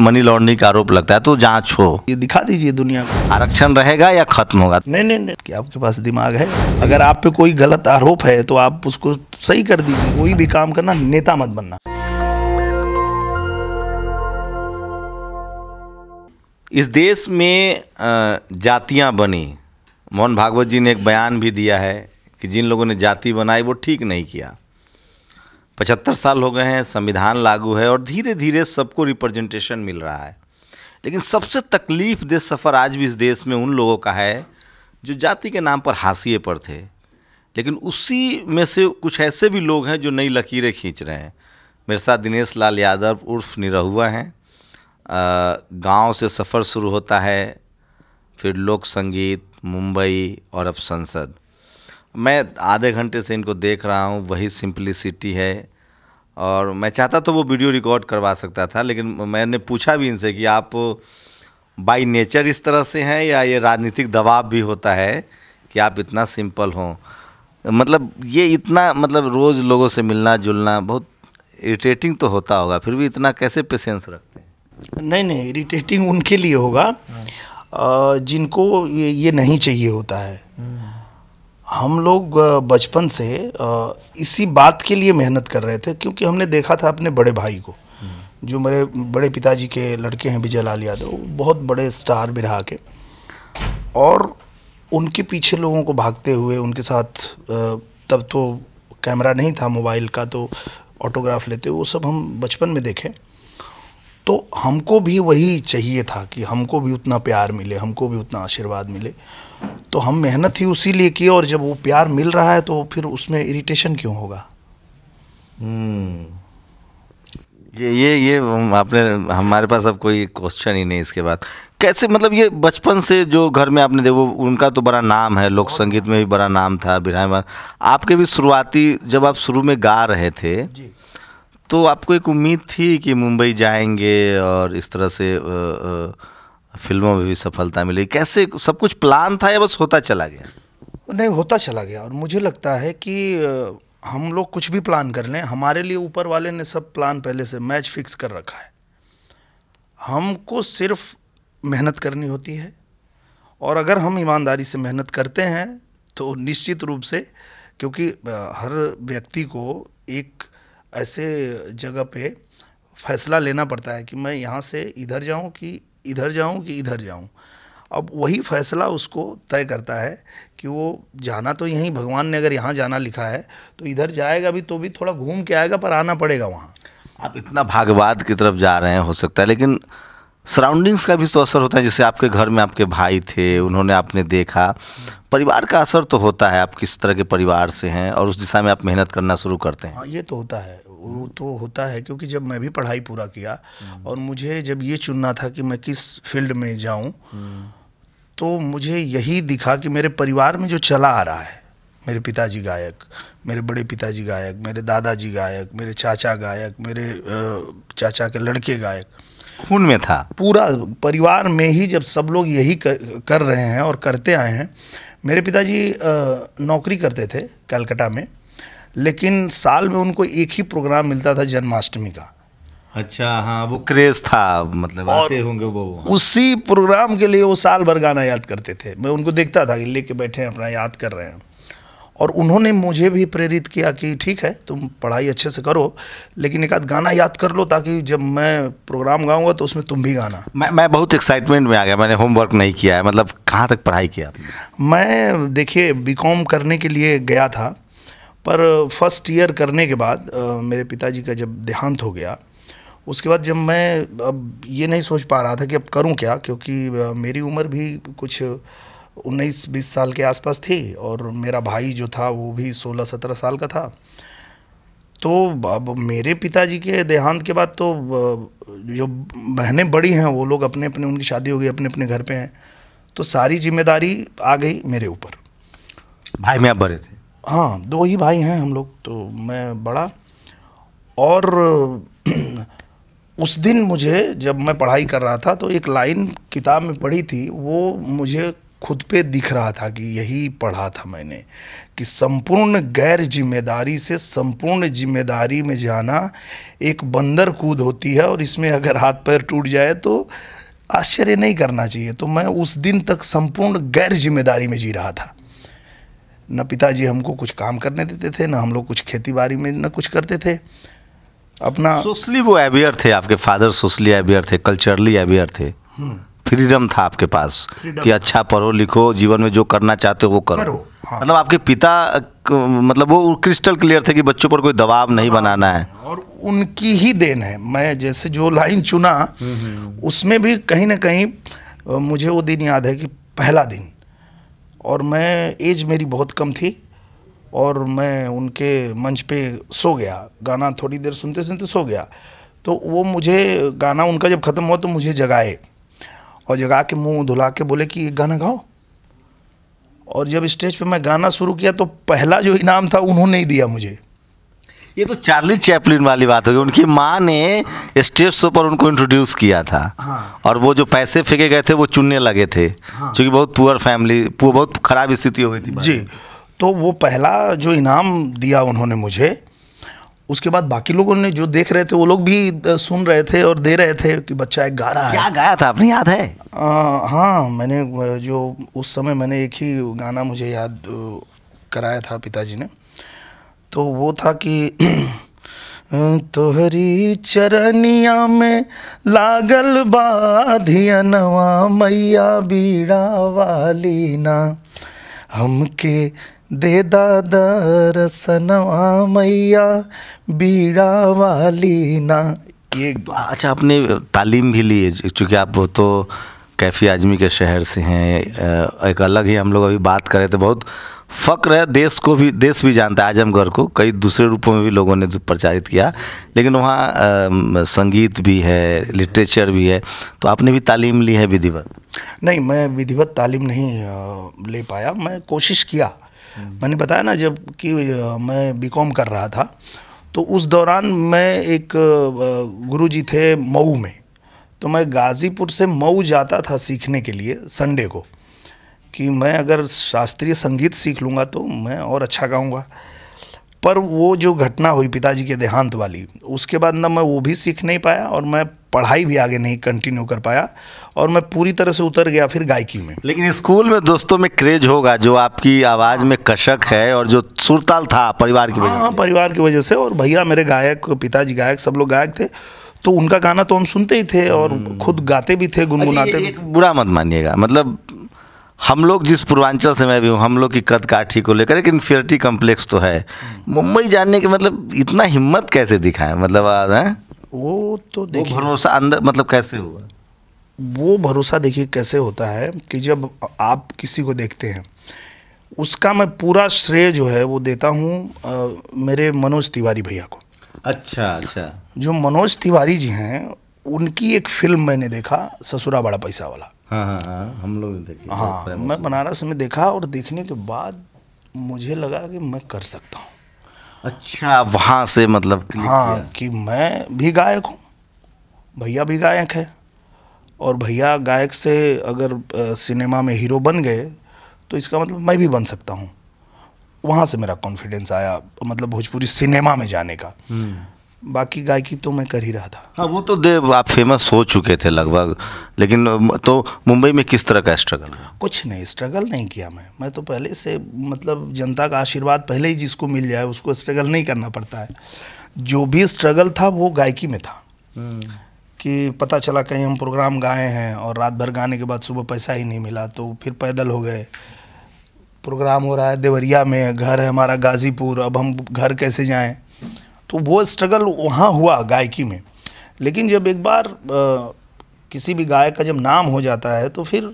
Money laundering का आरोप लगता है तो जांच हो ये दिखा दीजिए दुनिया को आरक्षण रहेगा या खत्म होगा नहीं नहीं नहीं कि आपके पास दिमाग है अगर आप पे कोई गलत आरोप है तो आप उसको सही कर दीजिए कोई भी काम करना नेता मत बनना इस देश में जातियां बनी मोहन भागवत जी ने एक बयान भी दिया है कि जिन लोगों ने जाति बनाई वो ठीक नहीं किया पचहत्तर साल हो गए हैं संविधान लागू है और धीरे धीरे सबको रिप्रेजेंटेशन मिल रहा है लेकिन सबसे तकलीफ दे सफ़र आज भी इस देश में उन लोगों का है जो जाति के नाम पर हाशिए पर थे लेकिन उसी में से कुछ ऐसे भी लोग हैं जो नई लकीरें खींच रहे हैं मेरे साथ दिनेश लाल यादव उर्फ निरहुआ हैं गांव से सफ़र शुरू होता है फिर लोक संगीत मुंबई और अब संसद मैं आधे घंटे से इनको देख रहा हूँ वही सिंप्लिसिटी है और मैं चाहता तो वो वीडियो रिकॉर्ड करवा सकता था लेकिन मैंने पूछा भी इनसे कि आप बाई नेचर इस तरह से हैं या ये राजनीतिक दबाव भी होता है कि आप इतना सिंपल हों मतलब ये इतना मतलब रोज़ लोगों से मिलना जुलना बहुत इरिटेटिंग तो होता होगा फिर भी इतना कैसे पेशेंस रखते हैं नहीं नहीं इरिटेटिंग उनके लिए होगा हाँ। जिनको ये नहीं चाहिए होता है हाँ। हम लोग बचपन से इसी बात के लिए मेहनत कर रहे थे क्योंकि हमने देखा था अपने बड़े भाई को हम्म। जो मेरे बड़े पिताजी के लड़के हैं विजय लाल यादव बहुत बड़े स्टार बिरा के और उनके पीछे लोगों को भागते हुए उनके साथ तब तो कैमरा नहीं था मोबाइल का तो ऑटोग्राफ लेते वो सब हम बचपन में देखें तो हमको भी वही चाहिए था कि हमको भी उतना प्यार मिले हमको भी उतना आशीर्वाद मिले तो हम मेहनत ही उसी लिए की और जब वो प्यार मिल रहा है तो फिर उसमें इरिटेशन क्यों होगा हम्म। ये ये ये आपने हमारे पास अब कोई क्वेश्चन ही नहीं इसके बाद कैसे मतलब ये बचपन से जो घर में आपने देखो उनका तो बड़ा नाम है लोक संगीत में भी बड़ा नाम था बिरा आपके भी शुरुआती जब आप शुरू में गा रहे थे तो आपको एक उम्मीद थी कि मुंबई जाएंगे और इस तरह से आ, आ, फिल्मों में भी सफलता मिली कैसे सब कुछ प्लान था या बस होता चला गया नहीं होता चला गया और मुझे लगता है कि हम लोग कुछ भी प्लान कर लें हमारे लिए ऊपर वाले ने सब प्लान पहले से मैच फिक्स कर रखा है हमको सिर्फ मेहनत करनी होती है और अगर हम ईमानदारी से मेहनत करते हैं तो निश्चित रूप से क्योंकि हर व्यक्ति को एक ऐसे जगह पे फैसला लेना पड़ता है कि मैं यहाँ से इधर जाऊँ कि इधर जाऊँ कि इधर जाऊँ अब वही फैसला उसको तय करता है कि वो जाना तो यहीं भगवान ने अगर यहाँ जाना लिखा है तो इधर जाएगा भी तो भी थोड़ा घूम के आएगा पर आना पड़ेगा वहाँ आप इतना भागवाद की तरफ जा रहे हैं हो सकता है लेकिन सराउंडिंग्स का भी तो असर होता है जैसे आपके घर में आपके भाई थे उन्होंने आपने देखा परिवार का असर तो होता है आप किस तरह के परिवार से हैं और उस दिशा में आप मेहनत करना शुरू करते हैं हाँ ये तो होता है वो तो होता है क्योंकि जब मैं भी पढ़ाई पूरा किया और मुझे जब ये चुनना था कि मैं किस फील्ड में जाऊँ तो मुझे यही दिखा कि मेरे परिवार में जो चला आ रहा है मेरे पिताजी गायक मेरे बड़े पिताजी गायक मेरे दादाजी गायक मेरे चाचा गायक मेरे चाचा के लड़के गायक खून में था पूरा परिवार में ही जब सब लोग यही कर, कर रहे हैं और करते आए हैं मेरे पिताजी नौकरी करते थे कलकत्ता में लेकिन साल में उनको एक ही प्रोग्राम मिलता था जन्माष्टमी का अच्छा हाँ वो क्रेज था मतलब आते होंगे वो हाँ। उसी प्रोग्राम के लिए वो साल भर गाना याद करते थे मैं उनको देखता था कि लेके बैठे हैं अपना याद कर रहे हैं और उन्होंने मुझे भी प्रेरित किया कि ठीक है तुम पढ़ाई अच्छे से करो लेकिन एक आध गाना याद कर लो ताकि जब मैं प्रोग्राम गाऊंगा तो उसमें तुम भी गाना मैं मैं बहुत एक्साइटमेंट में आ गया मैंने होमवर्क नहीं किया है मतलब कहाँ तक पढ़ाई किया मैं देखिए बीकॉम करने के लिए गया था पर फर्स्ट ईयर करने के बाद मेरे पिताजी का जब देहांत हो गया उसके बाद जब मैं अब ये नहीं सोच पा रहा था कि अब करूं क्या क्योंकि मेरी उम्र भी कुछ उन्नीस बीस साल के आसपास थी और मेरा भाई जो था वो भी सोलह सत्रह साल का था तो अब मेरे पिताजी के देहांत के बाद तो जो बहनें बड़ी हैं वो लोग अपने अपने उनकी शादी हो गई अपने अपने घर पे हैं तो सारी जिम्मेदारी आ गई मेरे ऊपर भाई में आप बड़े थे हाँ दो ही भाई हैं हम लोग तो मैं बड़ा और उस दिन मुझे जब मैं पढ़ाई कर रहा था तो एक लाइन किताब में पढ़ी थी वो मुझे खुद पे दिख रहा था कि यही पढ़ा था मैंने कि संपूर्ण गैर जिम्मेदारी से संपूर्ण जिम्मेदारी में जाना एक बंदर कूद होती है और इसमें अगर हाथ पैर टूट जाए तो आश्चर्य नहीं करना चाहिए तो मैं उस दिन तक संपूर्ण गैर जिम्मेदारी में जी रहा था न पिताजी हमको कुछ काम करने देते थे ना हम लोग कुछ खेती बाड़ी में न कुछ करते थे अपना सोशली वो अवेयर थे आपके फादर सोशली अवेयर थे कल्चरली अवेयर थे हम्म। फ्रीडम था आपके पास कि अच्छा पढ़ो लिखो जीवन में जो करना चाहते हो वो करो, हाँ। मतलब आपके पिता मतलब वो क्रिस्टल क्लियर थे कि बच्चों पर कोई दबाव नहीं हाँ। बनाना है और उनकी ही देन है मैं जैसे जो लाइन चुना हम्म, हम्म। उसमें भी कहीं ना कहीं मुझे वो दिन याद है कि पहला दिन और मैं एज मेरी बहुत कम थी और मैं उनके मंच पे सो गया गाना थोड़ी देर सुनते सुनते सो गया तो वो मुझे गाना उनका जब ख़त्म हुआ तो मुझे जगाए और जगा के मुंह धुला के बोले कि एक गाना गाओ और जब स्टेज पे मैं गाना शुरू किया तो पहला जो इनाम था उन्होंने ही दिया मुझे ये तो चार्ली चैपलिन वाली बात होगी उनकी माँ ने स्टेज शो पर उनको इंट्रोड्यूस किया था हाँ। और वो जो पैसे फेंके गए थे वो चुनने लगे थे हाँ। क्योंकि बहुत पुअर फैमिली बहुत खराब स्थिति हो गई थी जी तो वो पहला जो इनाम दिया उन्होंने मुझे उसके बाद बाकी लोगों ने जो देख रहे थे वो लोग भी सुन रहे थे और दे रहे थे कि बच्चा एक गा रहा है क्या गाया था अपनी याद है हाँ मैंने जो उस समय मैंने एक ही गाना मुझे याद कराया था पिताजी ने तो वो था कि तोहरी चरनिया में लागल बाधियनवा मैया बीड़ा वाली ना हमके दे दरसनवा मैया बीड़ा वाली ना ये अच्छा आपने तालीम भी ली है चूँकि आप वो तो कैफ़ी आजमी के शहर से हैं एक अलग ही हम लोग अभी बात करें तो बहुत फ़क्र है देश को भी देश भी जानता है आजमगढ़ को कई दूसरे रूपों में भी लोगों ने प्रचारित किया लेकिन वहाँ संगीत भी है लिटरेचर भी है तो आपने भी तालीम ली है विधिवत नहीं मैं विधिवत तालीम नहीं ले पाया मैं कोशिश किया मैंने बताया ना जब कि मैं बी कर रहा था तो उस दौरान मैं एक गुरु थे मऊ में तो मैं गाज़ीपुर से मऊ जाता था सीखने के लिए संडे को कि मैं अगर शास्त्रीय संगीत सीख लूँगा तो मैं और अच्छा गाऊँगा पर वो जो घटना हुई पिताजी के देहांत वाली उसके बाद ना मैं वो भी सीख नहीं पाया और मैं पढ़ाई भी आगे नहीं कंटिन्यू कर पाया और मैं पूरी तरह से उतर गया फिर गायकी में लेकिन स्कूल में दोस्तों में क्रेज होगा जो आपकी आवाज़ में कशक है और जो सुरताल था परिवार की वजह हाँ परिवार की वजह से और भैया मेरे गायक पिताजी गायक सब लोग गायक थे तो उनका गाना तो हम सुनते ही थे और हम्म। खुद गाते भी थे अच्छा, गुनगुनाते बुरा मत मानिएगा मतलब हम लोग जिस पूर्वांचल से मैं भी हूँ हम लोग की कद काठी को लेकर एक इन्फियरिटी कम्प्लेक्स तो है मुंबई जाने के मतलब इतना हिम्मत कैसे दिखाए मतलब है? वो तो देखिए भरोसा अंदर मतलब कैसे हुआ वो भरोसा देखिए कैसे होता है कि जब आप किसी को देखते हैं उसका मैं पूरा श्रेय जो है वो देता हूँ मेरे मनोज तिवारी भैया को अच्छा अच्छा जो मनोज तिवारी जी हैं उनकी एक फिल्म मैंने देखा ससुरा बड़ा पैसा वाला हाँ, हाँ, हाँ, हम लोग देखे हाँ मैं बनारस में देखा और देखने के बाद मुझे लगा कि मैं कर सकता हूँ अच्छा वहाँ से मतलब हाँ कि मैं भी गायक हूँ भैया भी गायक है और भैया गायक से अगर सिनेमा में हीरो बन गए तो इसका मतलब मैं भी बन सकता हूँ वहाँ से मेरा कॉन्फिडेंस आया मतलब भोजपुरी सिनेमा में जाने का हम्म। बाकी गायकी तो मैं कर ही रहा था हाँ वो तो दे आप फेमस हो चुके थे लगभग लेकिन तो मुंबई में किस तरह का स्ट्रगल कुछ नहीं स्ट्रगल नहीं किया मैं मैं तो पहले से मतलब जनता का आशीर्वाद पहले ही जिसको मिल जाए उसको स्ट्रगल नहीं करना पड़ता है जो भी स्ट्रगल था वो गायकी में था हम्म। कि पता चला कहीं हम प्रोग्राम गाए हैं और रात भर गाने के बाद सुबह पैसा ही नहीं मिला तो फिर पैदल हो गए प्रोग्राम हो रहा है देवरिया में घर है हमारा गाजीपुर अब हम घर कैसे जाएं तो वो स्ट्रगल वहाँ हुआ गायकी में लेकिन जब एक बार आ, किसी भी गायक का जब नाम हो जाता है तो फिर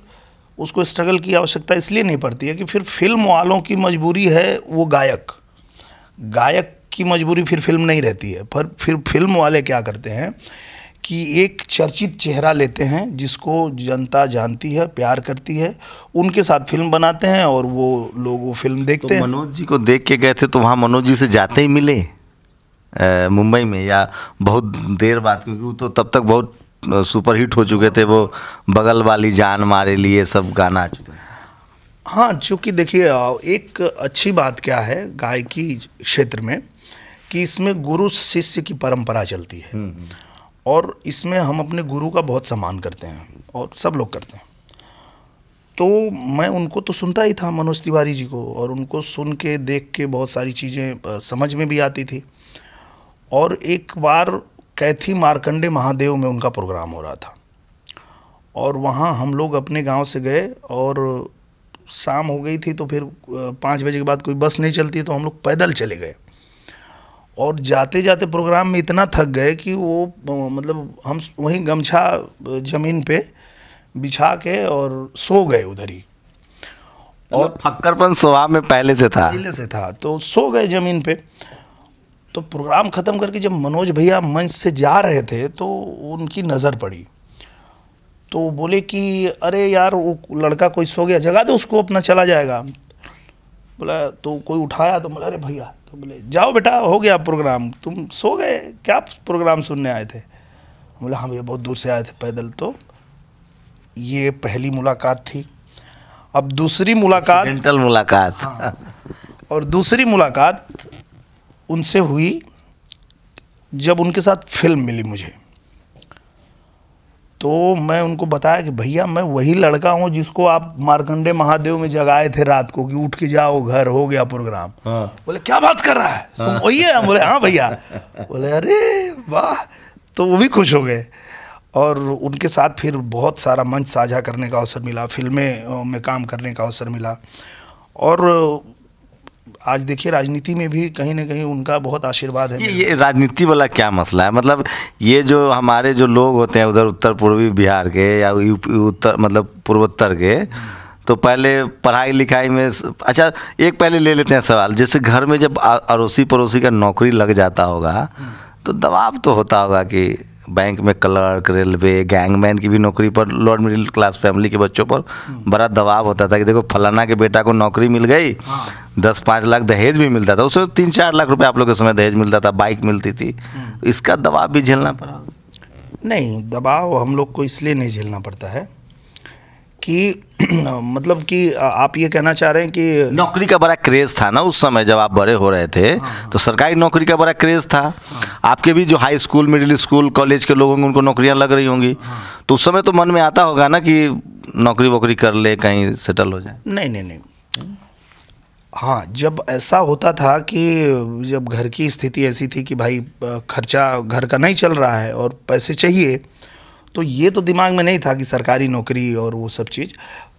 उसको स्ट्रगल की आवश्यकता इसलिए नहीं पड़ती है कि फिर फिल्म वालों की मजबूरी है वो गायक गायक की मजबूरी फिर फिल्म नहीं रहती है पर फिर फिल्म वाले क्या करते हैं कि एक चर्चित चेहरा लेते हैं जिसको जनता जानती है प्यार करती है उनके साथ फिल्म बनाते हैं और वो लोग वो फिल्म देखते तो हैं मनोज जी को देख के गए थे तो वहाँ मनोज जी से जाते ही मिले मुंबई में या बहुत देर बाद क्योंकि वो तो तब तक बहुत सुपरहिट हो चुके थे वो बगल वाली जान मारे लिए सब गाना आ चुके हाँ चूँकि देखिए एक अच्छी बात क्या है गायकी क्षेत्र में कि इसमें गुरु शिष्य की परंपरा चलती है हम्म, हम्म। और इसमें हम अपने गुरु का बहुत सम्मान करते हैं और सब लोग करते हैं तो मैं उनको तो सुनता ही था मनोज तिवारी जी को और उनको सुन के देख के बहुत सारी चीज़ें समझ में भी आती थी और एक बार कैथी मार्कंडे महादेव में उनका प्रोग्राम हो रहा था और वहाँ हम लोग अपने गांव से गए और शाम हो गई थी तो फिर पाँच बजे के बाद कोई बस नहीं चलती तो हम लोग पैदल चले गए और जाते जाते प्रोग्राम में इतना थक गए कि वो मतलब हम वहीं गमछा ज़मीन पे बिछा के और सो गए उधर ही मतलब और फक्करपन स्वभाव में पहले से था पहले से था तो सो गए ज़मीन पे तो प्रोग्राम ख़त्म करके जब मनोज भैया मंच से जा रहे थे तो उनकी नज़र पड़ी तो बोले कि अरे यार वो लड़का कोई सो गया जगा दो उसको अपना चला जाएगा बोला तो कोई उठाया तो बोला अरे भैया तो बोले जाओ बेटा हो गया प्रोग्राम तुम सो गए क्या प्रोग्राम सुनने आए थे बोले हाँ भैया बहुत दूर से आए थे पैदल तो ये पहली मुलाकात थी अब दूसरी मुलाकात मुलाकात हाँ, और दूसरी मुलाकात उनसे हुई जब उनके साथ फिल्म मिली मुझे तो मैं उनको बताया कि भैया मैं वही लड़का हूँ जिसको आप मारकंडे महादेव में जगाए थे रात को कि उठ के जाओ घर हो गया प्रोग्राम हाँ। बोले क्या बात कर रहा है हाँ। वही है बोले हाँ भैया बोले अरे वाह तो वो भी खुश हो गए और उनके साथ फिर बहुत सारा मंच साझा करने का अवसर मिला फिल्में में काम करने का अवसर मिला और आज देखिए राजनीति में भी कहीं ना कहीं उनका बहुत आशीर्वाद है ये, ये राजनीति वाला क्या मसला है मतलब ये जो हमारे जो लोग होते हैं उधर उत्तर पूर्वी बिहार के या उत्तर मतलब पूर्वोत्तर के तो पहले पढ़ाई लिखाई में अच्छा एक पहले ले लेते हैं सवाल जैसे घर में जब अड़ोसी पड़ोसी का नौकरी लग जाता होगा तो दबाव तो होता होगा कि बैंक में क्लर्क रेलवे गैंगमैन की भी नौकरी पर लोअर मिडिल क्लास फैमिली के बच्चों पर हम्म। बड़ा दबाव होता था कि देखो फलाना के बेटा को नौकरी मिल गई हाँ। दस पाँच लाख दहेज भी मिलता था उसमें तीन चार लाख रुपए आप लोग के समय दहेज मिलता था बाइक मिलती थी हम्म। इसका दबाव भी झेलना पड़ा नहीं दबाव हम लोग को इसलिए नहीं झेलना पड़ता है कि मतलब कि आप ये कहना चाह रहे हैं कि नौकरी का बड़ा क्रेज़ था ना उस समय जब आप बड़े हो रहे थे हाँ, हाँ। तो सरकारी नौकरी का बड़ा क्रेज़ था हाँ। आपके भी जो high school middle school college के लोग होंगे उनको नौकरियां लग रही होंगी तो उस समय तो मन में आता होगा ना कि नौकरी वोकरी कर ले कहीं सेटल हो जाए नहीं नहीं नहीं हाँ जब ऐसा होता था कि जब घर की स्थिति ऐसी थी कि भाई खर्चा घर का नहीं चल रहा है और पैसे चाहिए तो ये तो दिमाग में नहीं था कि सरकारी नौकरी और वो सब चीज़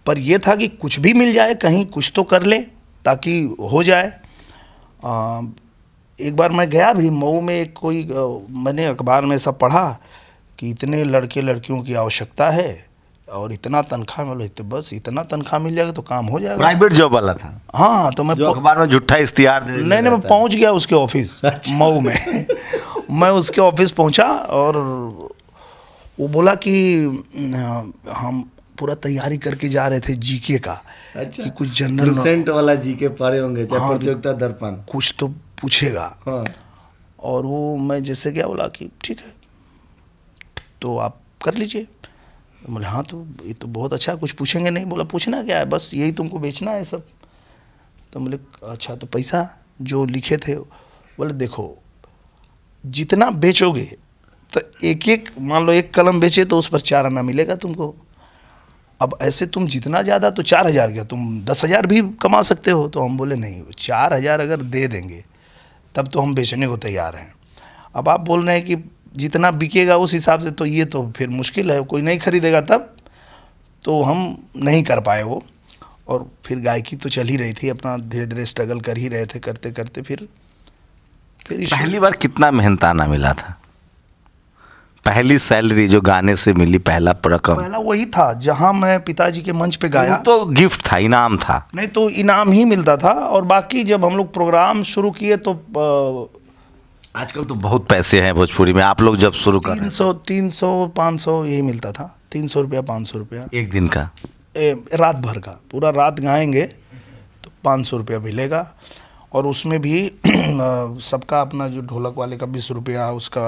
पर यह था कि कुछ भी मिल जाए कहीं कुछ तो कर ले ताकि हो जाए आ, एक बार मैं गया भी मऊ में एक कोई मैंने अखबार में सब पढ़ा कि इतने लड़के लड़कियों की आवश्यकता है और इतना तनख्वाह मिल तो बस इतना तनख्वाह मिल जाएगा तो काम हो जाएगा प्राइवेट जॉब वाला था हाँ तो मैं अखबार में झूठा इश्तिहार नहीं नहीं मैं पहुँच गया उसके ऑफिस अच्छा। मऊ में मैं उसके ऑफिस पहुँचा और वो बोला कि हम पूरा तैयारी करके जा रहे थे जीके का अच्छा कि कुछ जनरल वाला जीके पढ़े होंगे हाँ, दर्पण कुछ तो पूछेगा हाँ। और वो मैं जैसे क्या बोला कि ठीक है तो आप कर लीजिए तो बोले हाँ तो ये तो बहुत अच्छा कुछ पूछेंगे नहीं बोला पूछना क्या है बस यही तुमको बेचना है सब तो बोले अच्छा तो पैसा जो लिखे थे बोले देखो जितना बेचोगे तो एक एक मान लो एक कलम बेचे तो उस पर चार आना मिलेगा तुमको अब ऐसे तुम जितना ज़्यादा तो चार हज़ार गया तुम दस हज़ार भी कमा सकते हो तो हम बोले नहीं चार हज़ार अगर दे देंगे तब तो हम बेचने को तैयार हैं अब आप बोल रहे हैं कि जितना बिकेगा उस हिसाब से तो ये तो फिर मुश्किल है कोई नहीं खरीदेगा तब तो हम नहीं कर पाए वो और फिर गायकी तो चल ही रही थी अपना धीरे धीरे स्ट्रगल कर ही रहे थे करते करते फिर, फिर पहली बार कितना मेहनताना मिला था पहली सैलरी जो गाने से मिली पहला रकम पहला वही था जहां मैं पिताजी के मंच पे गाया तो गिफ्ट था इनाम था नहीं तो इनाम ही मिलता था और बाकी जब हम लोग प्रोग्राम शुरू किए तो आजकल तो बहुत पैसे हैं भोजपुरी में आप लोग जब शुरू कर तीन सौ तीन सौ पाँच सौ यही मिलता था तीन सौ रुपया पाँच सौ रुपया एक दिन का ए, रात भर का पूरा रात गाएंगे तो पाँच सौ रुपया मिलेगा और उसमें भी सबका अपना जो ढोलक वाले का बीस रुपया उसका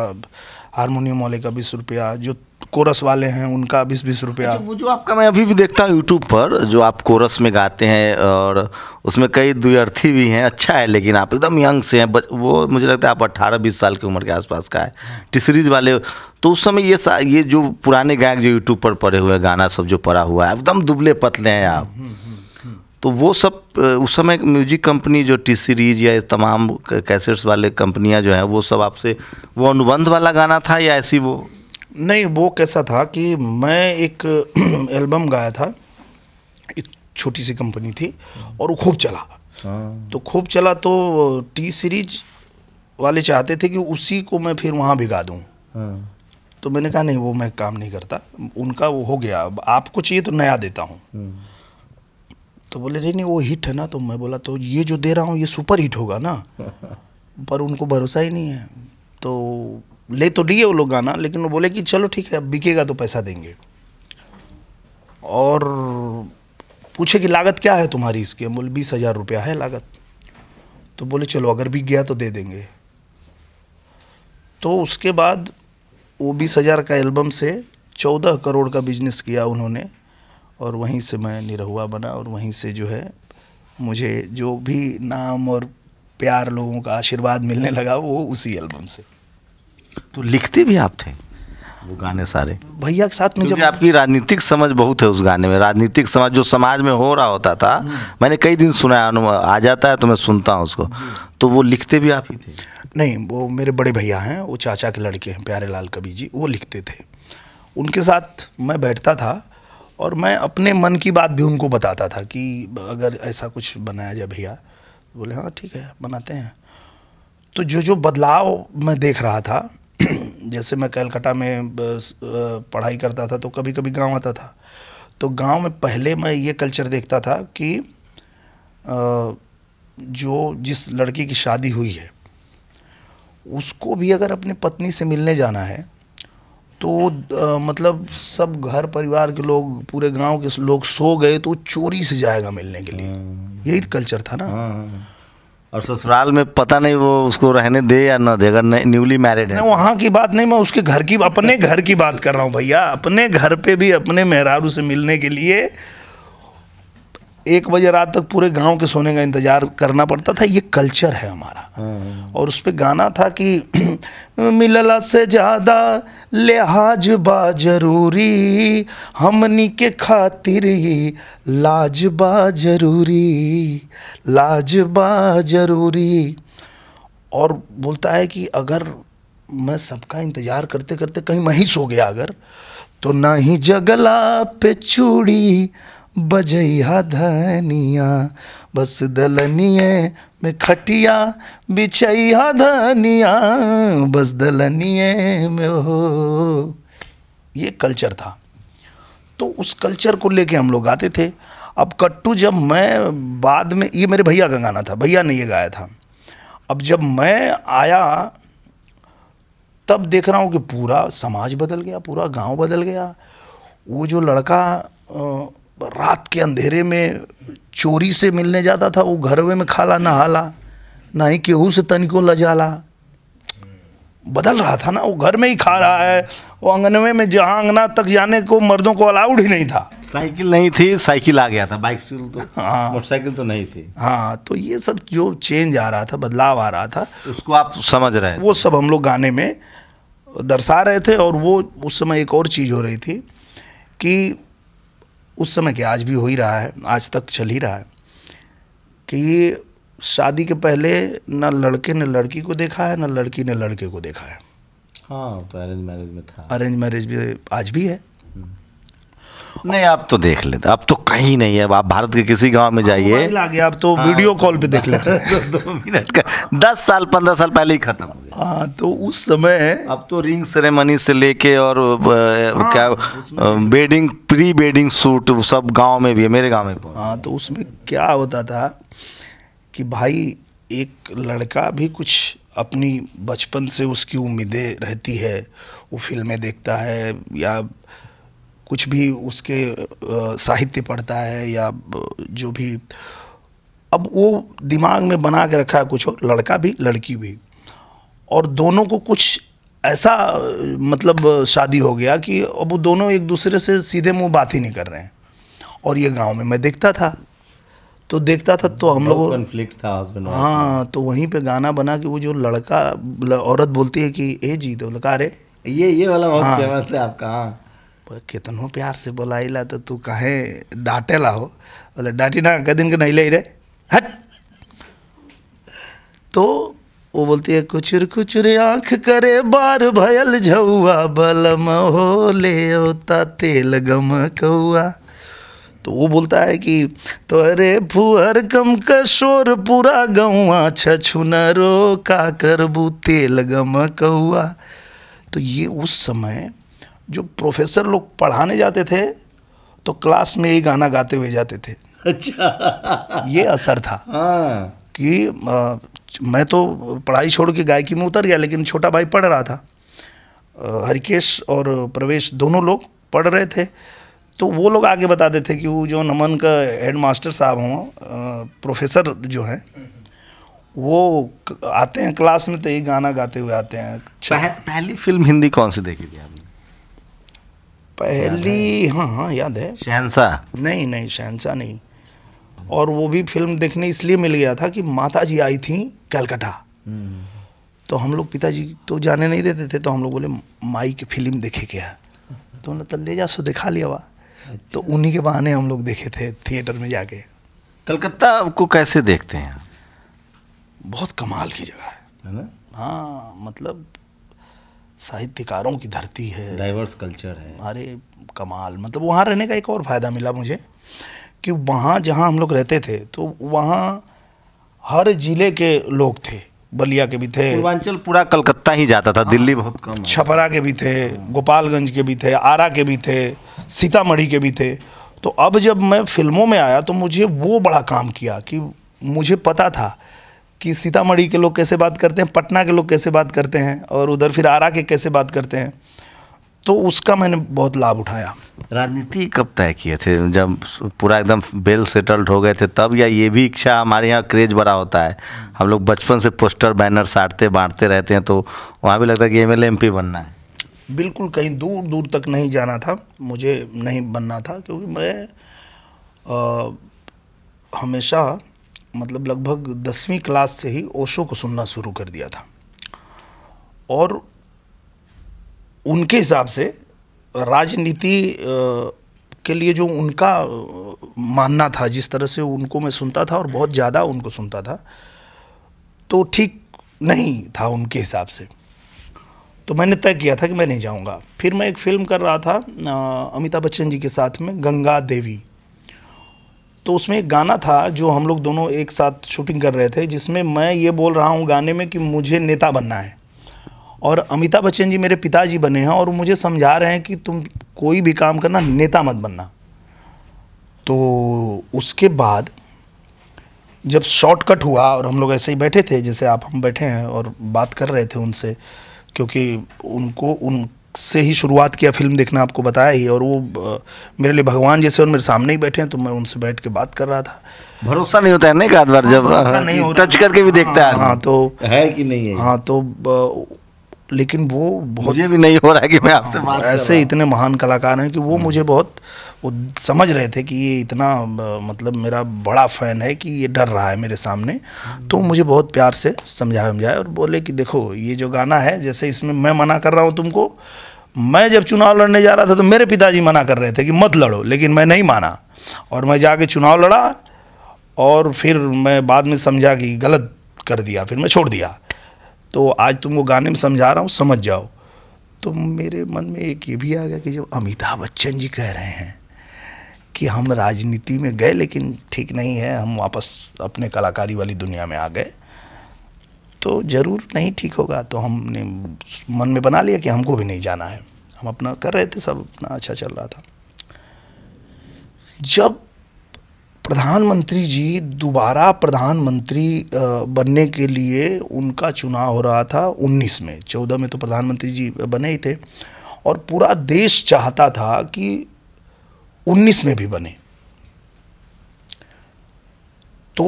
हारमोनियम वाले का बीस रुपया जो कोरस वाले हैं उनका बीस बीस रुपया अच्छा, वो जो आपका मैं अभी भी देखता हूँ यूट्यूब पर जो आप कोरस में गाते हैं और उसमें कई द्व्यर्थी भी हैं अच्छा है लेकिन आप एकदम यंग से हैं वो मुझे लगता है आप अट्ठारह बीस साल की उम्र के आसपास का है सीरीज वाले तो उस समय ये ये जो पुराने गायक जो यूट्यूब पर पड़े हुए गाना सब जो पड़ा हुआ है एकदम दुबले पतले हैं आप हम्म, हम्म। तो वो सब उस समय म्यूजिक कंपनी जो टी सीरीज या तमाम कैसेट्स वाले कंपनियां जो हैं वो सब आपसे वो अनुबंध वाला गाना था या ऐसी वो नहीं वो कैसा था कि मैं एक एल्बम गाया था एक छोटी सी कंपनी थी और वो खूब चला हाँ। तो खूब चला तो टी सीरीज वाले चाहते थे कि उसी को मैं फिर वहाँ भिगा दूँ हाँ। तो मैंने कहा नहीं वो मैं काम नहीं करता उनका वो हो गया अब आपको चाहिए तो नया देता हूँ हम्म। तो बोले नहीं नहीं वो हिट है ना तो मैं बोला तो ये जो दे रहा हूँ ये सुपर हिट होगा ना पर उनको भरोसा ही नहीं है तो ले तो लिए वो लोग गाना लेकिन वो बोले कि चलो ठीक है अब बिकेगा तो पैसा देंगे और पूछे कि लागत क्या है तुम्हारी इसके बोले बीस हज़ार रुपया है लागत तो बोले चलो अगर बिक गया तो दे देंगे तो उसके बाद वो बीस हज़ार का एल्बम से चौदह करोड़ का बिजनेस किया उन्होंने और वहीं से मैं निरहुआ बना और वहीं से जो है मुझे जो भी नाम और प्यार लोगों का आशीर्वाद मिलने लगा वो उसी एल्बम से तो लिखते भी आप थे वो गाने सारे भैया के साथ में जब आपकी राजनीतिक समझ बहुत है उस गाने में राजनीतिक समझ जो समाज में हो रहा होता था मैंने कई दिन सुना है आ जाता है तो मैं सुनता हूँ उसको तो वो लिखते भी आप ही थे नहीं वो मेरे बड़े भैया हैं वो चाचा के लड़के हैं प्यारे लाल कबीर जी वो लिखते थे उनके साथ मैं बैठता था और मैं अपने मन की बात भी उनको बताता था कि अगर ऐसा कुछ बनाया जाए भैया तो बोले हाँ ठीक है बनाते हैं तो जो जो बदलाव मैं देख रहा था जैसे मैं कैलकाटा में पढ़ाई करता था तो कभी कभी गांव आता था तो गांव में पहले मैं ये कल्चर देखता था कि जो जिस लड़की की शादी हुई है उसको भी अगर अपनी पत्नी से मिलने जाना है तो आ, मतलब सब घर परिवार के लोग पूरे गांव के लोग सो गए तो चोरी से जाएगा मिलने के लिए हम्म। यही कल्चर था ना हाँ, हाँ। और ससुराल में पता नहीं वो उसको रहने दे या ना दे अगर न्यूली मैरिड है वहाँ की बात नहीं मैं उसके घर की अपने घर की बात कर रहा हूँ भैया अपने घर पे भी अपने मेहरारू से मिलने के लिए एक बजे रात तक पूरे गांव के सोने का इंतज़ार करना पड़ता था ये कल्चर है हमारा हाँ। और उस पर गाना था कि मिलला से ज़्यादा लिहाज बा जरूरी हमनी के खातिर ही लाज बा जरूरी लाज बा जरूरी और बोलता है कि अगर मैं सबका इंतज़ार करते करते कहीं मैं ही सो गया अगर तो ना ही जगला पे चूड़ी बजैया धनिया बस दलनिए में खटिया बिछैया धनिया बस दलनिए में हो ये कल्चर था तो उस कल्चर को लेके हम लोग गाते थे अब कट्टू जब मैं बाद में ये मेरे भैया का गाना था भैया ने ये गाया था अब जब मैं आया तब देख रहा हूँ कि पूरा समाज बदल गया पूरा गांव बदल गया वो जो लड़का रात के अंधेरे में चोरी से मिलने जाता था वो घर में खाला नहाला ना ही केहू से तनिको लजाला बदल रहा था ना वो घर में ही खा रहा है वो अंगनवे में जहाँ अंगना तक जाने को मर्दों को अलाउड ही नहीं था साइकिल नहीं थी साइकिल आ गया था बाइक से तो हाँ मोटरसाइकिल तो नहीं थी हाँ तो ये सब जो चेंज आ रहा था बदलाव आ रहा था उसको आप समझ रहे हैं वो सब हम लोग गाने में दर्शा रहे थे और वो उस समय एक और चीज़ हो रही थी कि उस समय के आज भी हो ही रहा है आज तक चल ही रहा है कि शादी के पहले ना लड़के ने लड़की को देखा है ना लड़की ने लड़के को देखा है हाँ तो अरेंज मैरिज में था अरेंज मैरिज भी आज भी है नहीं आप तो देख लेते अब तो कहीं नहीं है आप भारत के किसी गांव में जाइए आप तो हाँ। वीडियो कॉल पे देख लेते हैं मिनट का दस साल पंद्रह साल पहले ही खत्म हाँ तो उस समय अब तो रिंग सेरेमनी से लेके और हाँ, क्या बेडिंग प्री बेडिंग सूट सब गांव में भी है मेरे गांव में हाँ तो उसमें क्या होता था कि भाई एक लड़का भी कुछ अपनी बचपन से उसकी उम्मीदें रहती है वो फिल्में देखता है या कुछ भी उसके साहित्य पढ़ता है या जो भी अब वो दिमाग में बना के रखा है कुछ और लड़का भी लड़की भी और दोनों को कुछ ऐसा मतलब शादी हो गया कि अब वो दोनों एक दूसरे से सीधे मुंह बात ही नहीं कर रहे हैं और ये गांव में मैं देखता था तो देखता था तो हम लोग कन्फ्लिक्ट था हाँ तो वहीं पे गाना बना कि वो जो लड़का औरत बोलती है कि ए जी तो लड़का अरे ये ये वाला बहुत हाँ, फेमस है आपका हाँ कितनों प्यार से ला तो तू कहे ला हो बोले डांटी ना कदिन के नहीं ले रे हट तो वो बोलती है कुचुर कुचुर आंख करे बार भयल झुआ बलम हो ले होता तेल गम कौआ तो वो बोलता है कि तोरे फुहर कम का शोर पूरा गौआ छुन रो का करबू तेल गम कौआ तो ये उस समय जो प्रोफेसर लोग पढ़ाने जाते थे तो क्लास में ही गाना गाते हुए जाते थे अच्छा ये असर था हाँ। कि आ, मैं तो पढ़ाई छोड़ के गायकी में उतर गया लेकिन छोटा भाई पढ़ रहा था हरिकेश और प्रवेश दोनों लोग पढ़ रहे थे तो वो लोग आगे बताते थे कि वो जो नमन का हेड मास्टर साहब हों प्रोफेसर जो हैं वो आते हैं क्लास में तो ये गाना गाते हुए आते हैं अच्छा। पह, पहली फिल्म हिंदी कौन सी देखी थी आपने पहली हाँ हाँ याद है शहनशाह नहीं नहीं शहनशाह नहीं और वो भी फिल्म देखने इसलिए मिल गया था कि माता जी आई थी कलकत्ता हम्म। तो हम लोग पिताजी तो जाने नहीं देते थे तो हम लोग बोले माई की फिल्म देखे क्या तो उन्होंने तो ले जा सो दिखा लिया वाह तो अच्छा। तो उन्हीं के बहाने हम लोग देखे थे थिएटर में जाके कलकत्ता को कैसे देखते हैं बहुत कमाल की जगह है हाँ मतलब साहित्यकारों की धरती है डाइवर्स कल्चर है अरे कमाल मतलब वहाँ रहने का एक और फ़ायदा मिला मुझे कि वहाँ जहाँ हम लोग रहते थे तो वहाँ हर ज़िले के लोग थे बलिया के भी थे पूर्वांचल पूरा कलकत्ता ही जाता था हाँ। दिल्ली बहुत कम छपरा के भी थे गोपालगंज के भी थे आरा के भी थे सीतामढ़ी के भी थे तो अब जब मैं फिल्मों में आया तो मुझे वो बड़ा काम किया कि मुझे पता था कि सीतामढ़ी के लोग कैसे बात करते हैं पटना के लोग कैसे बात करते हैं और उधर फिर आरा के कैसे बात करते हैं तो उसका मैंने बहुत लाभ उठाया राजनीति कब तय किए थे जब पूरा एकदम बेल सेटल्ड हो गए थे तब या ये भी इच्छा हमारे यहाँ क्रेज बड़ा होता है हम लोग बचपन से पोस्टर बैनर साटते बांटते रहते हैं तो वहाँ भी लगता है कि एम एल बनना है बिल्कुल कहीं दूर दूर तक नहीं जाना था मुझे नहीं बनना था क्योंकि मैं आ, हमेशा मतलब लगभग दसवीं क्लास से ही ओशो को सुनना शुरू कर दिया था और उनके हिसाब से राजनीति के लिए जो उनका मानना था जिस तरह से उनको मैं सुनता था और बहुत ज़्यादा उनको सुनता था तो ठीक नहीं था उनके हिसाब से तो मैंने तय किया था कि मैं नहीं जाऊंगा फिर मैं एक फ़िल्म कर रहा था अमिताभ बच्चन जी के साथ में गंगा देवी तो उसमें एक गाना था जो हम लोग दोनों एक साथ शूटिंग कर रहे थे जिसमें मैं ये बोल रहा हूँ गाने में कि मुझे नेता बनना है और अमिताभ बच्चन जी मेरे पिताजी बने हैं और मुझे समझा रहे हैं कि तुम कोई भी काम करना नेता मत बनना तो उसके बाद जब शॉर्टकट हुआ और हम लोग ऐसे ही बैठे थे जैसे आप हम बैठे हैं और बात कर रहे थे उनसे क्योंकि उनको उन से ही शुरुआत किया फिल्म देखना आपको बताया ही और वो मेरे लिए भगवान जैसे और मेरे सामने ही बैठे हैं तो मैं उनसे बैठ के बात कर रहा था भरोसा नहीं होता है ना एक आध बार जब नहीं हाँ, टच करके भी देखता है हाँ तो है कि नहीं है हाँ तो लेकिन वो बहुत मुझे भी नहीं हो रहा है कि मैं आपसे बात ऐसे इतने महान कलाकार हैं कि वो हम्म। मुझे बहुत वो समझ रहे थे कि ये इतना मतलब मेरा बड़ा फ़ैन है कि ये डर रहा है मेरे सामने हम्म। तो मुझे बहुत प्यार से समझाए समझाए और बोले कि देखो ये जो गाना है जैसे इसमें मैं मना कर रहा हूँ तुमको मैं जब चुनाव लड़ने जा रहा था तो मेरे पिताजी मना कर रहे थे कि मत लड़ो लेकिन मैं नहीं माना और मैं जाके चुनाव लड़ा और फिर मैं बाद में समझा कि गलत कर दिया फिर मैं छोड़ दिया तो आज तुमको गाने में समझा रहा हूँ समझ जाओ तो मेरे मन में एक ये भी आ गया कि जब अमिताभ बच्चन जी कह रहे हैं कि हम राजनीति में गए लेकिन ठीक नहीं है हम वापस अपने कलाकारी वाली दुनिया में आ गए तो ज़रूर नहीं ठीक होगा तो हमने मन में बना लिया कि हमको भी नहीं जाना है हम अपना कर रहे थे सब अपना अच्छा चल रहा था जब प्रधानमंत्री जी दोबारा प्रधानमंत्री बनने के लिए उनका चुनाव हो रहा था 19 में 14 में तो प्रधानमंत्री जी बने ही थे और पूरा देश चाहता था कि 19 में भी बने तो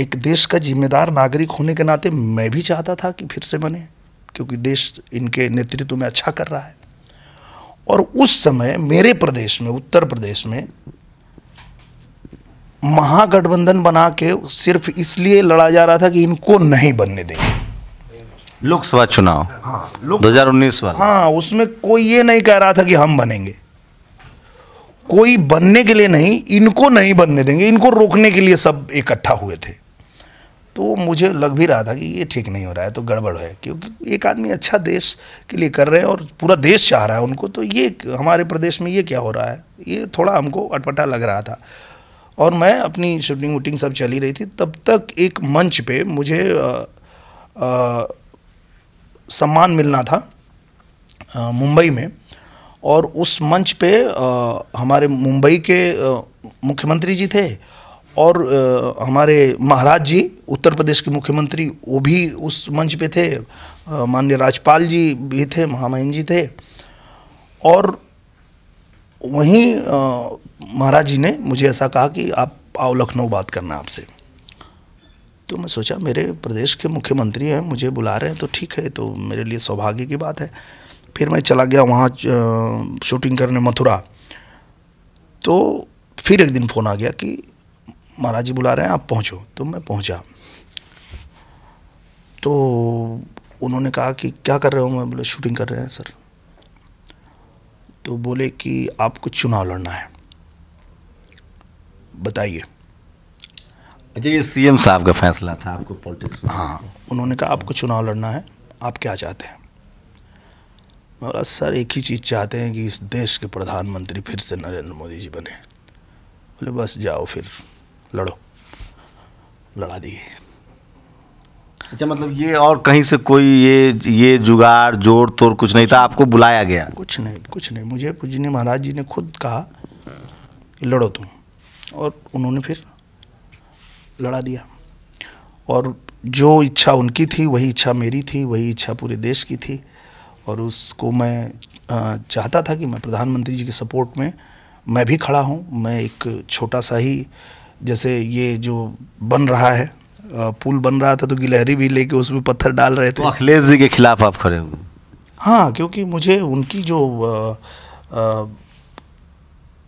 एक देश का जिम्मेदार नागरिक होने के नाते मैं भी चाहता था कि फिर से बने क्योंकि देश इनके नेतृत्व में अच्छा कर रहा है और उस समय मेरे प्रदेश में उत्तर प्रदेश में महागठबंधन बना के सिर्फ इसलिए लड़ा जा रहा था कि इनको नहीं बनने देंगे लोकसभा चुनाव हाँ दो हजार उन्नीस वाला हाँ उसमें कोई ये नहीं कह रहा था कि हम बनेंगे कोई बनने के लिए नहीं इनको नहीं बनने देंगे इनको रोकने के लिए सब इकट्ठा हुए थे तो मुझे लग भी रहा था कि ये ठीक नहीं हो रहा है तो गड़बड़ है क्योंकि एक आदमी अच्छा देश के लिए कर रहे हैं और पूरा देश चाह रहा है उनको तो ये हमारे प्रदेश में ये क्या हो रहा है ये थोड़ा हमको अटपटा लग रहा था और मैं अपनी शूटिंग वूटिंग सब चली रही थी तब तक एक मंच पे मुझे सम्मान मिलना था मुंबई में और उस मंच पे आ, हमारे मुंबई के मुख्यमंत्री जी थे और आ, हमारे महाराज जी उत्तर प्रदेश के मुख्यमंत्री वो भी उस मंच पे थे माननीय राजपाल जी भी थे महामहिम जी थे और वहीं महाराज जी ने मुझे ऐसा कहा कि आप आओ लखनऊ बात करना आपसे तो मैं सोचा मेरे प्रदेश के मुख्यमंत्री हैं मुझे बुला रहे हैं तो ठीक है तो मेरे लिए सौभाग्य की बात है फिर मैं चला गया वहाँ शूटिंग करने मथुरा तो फिर एक दिन फ़ोन आ गया कि महाराज जी बुला रहे हैं आप पहुँचो तो मैं पहुँचा तो उन्होंने कहा कि क्या कर रहे हो मैं बोले शूटिंग कर रहे हैं सर तो बोले कि आपको चुनाव लड़ना है बताइए अच्छा ये सीएम साहब का फैसला था आपको पॉलिटिक्स हाँ उन्होंने कहा आपको चुनाव लड़ना है आप क्या चाहते हैं मगर सर एक ही चीज़ चाहते हैं कि इस देश के प्रधानमंत्री फिर से नरेंद्र मोदी जी बने बोले बस जाओ फिर लड़ो लड़ा दिए अच्छा मतलब ये और कहीं से कोई ये ये जुगाड़ जोड़ तोड़ कुछ नहीं था आपको बुलाया गया कुछ नहीं कुछ नहीं मुझे पूजनी महाराज जी ने खुद कहा कि लड़ो तुम और उन्होंने फिर लड़ा दिया और जो इच्छा उनकी थी वही इच्छा मेरी थी वही इच्छा पूरे देश की थी और उसको मैं चाहता था कि मैं प्रधानमंत्री जी के सपोर्ट में मैं भी खड़ा हूँ मैं एक छोटा सा ही जैसे ये जो बन रहा है पुल बन रहा था तो गिलहरी भी लेके उसमें पत्थर डाल रहे थे तो अखिलेश जी के खिलाफ आप खड़े हुए हाँ क्योंकि मुझे उनकी जो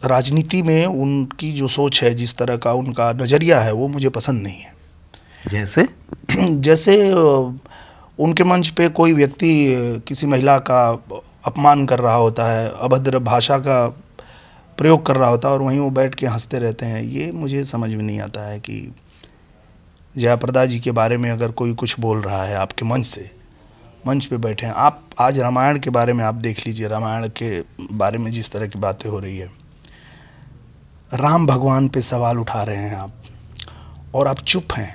राजनीति में उनकी जो सोच है जिस तरह का उनका नज़रिया है वो मुझे पसंद नहीं है जैसे जैसे उनके मंच पे कोई व्यक्ति किसी महिला का अपमान कर रहा होता है अभद्र भाषा का प्रयोग कर रहा होता है और वहीं वो बैठ के हंसते रहते हैं ये मुझे समझ में नहीं आता है कि जयाप्रदा जी के बारे में अगर कोई कुछ बोल रहा है आपके मंच से मंच पे बैठे हैं आप आज रामायण के बारे में आप देख लीजिए रामायण के बारे में जिस तरह की बातें हो रही है राम भगवान पे सवाल उठा रहे हैं आप और आप चुप हैं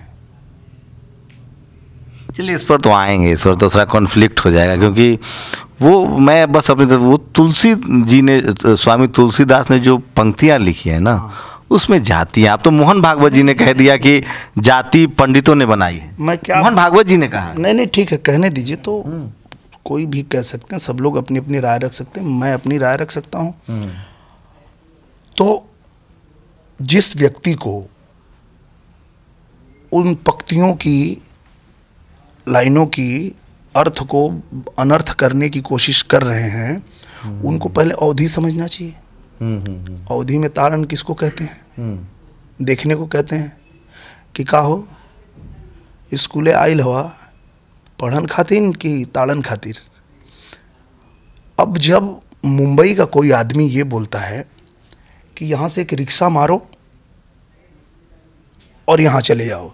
चलिए इस पर तो आएंगे इस पर तो कॉन्फ्लिक्ट हो जाएगा क्योंकि वो मैं बस अपनी वो तुलसी जी ने स्वामी तुलसीदास ने जो पंक्तियाँ लिखी है ना हाँ। उसमें जाति आप तो मोहन भागवत जी ने कह दिया कि जाति पंडितों ने बनाई है मैं क्या मोहन भागवत जी ने कहा नहीं नहीं ठीक है कहने दीजिए तो हम्म। कोई भी कह सकते हैं सब लोग अपनी अपनी राय रख सकते हैं मैं अपनी राय रख सकता हूं हम्म। तो जिस व्यक्ति को उन पक्तियों की लाइनों की अर्थ को अनर्थ करने की कोशिश कर रहे हैं हम्म। उनको पहले अवधि समझना चाहिए अवधि में तारण किसको कहते हैं देखने को कहते हैं कि का हो स्कूले आयल हवा पढ़न खातिर कि ताड़न खातिर अब जब मुंबई का कोई आदमी ये बोलता है कि यहाँ से एक रिक्शा मारो और यहाँ चले जाओ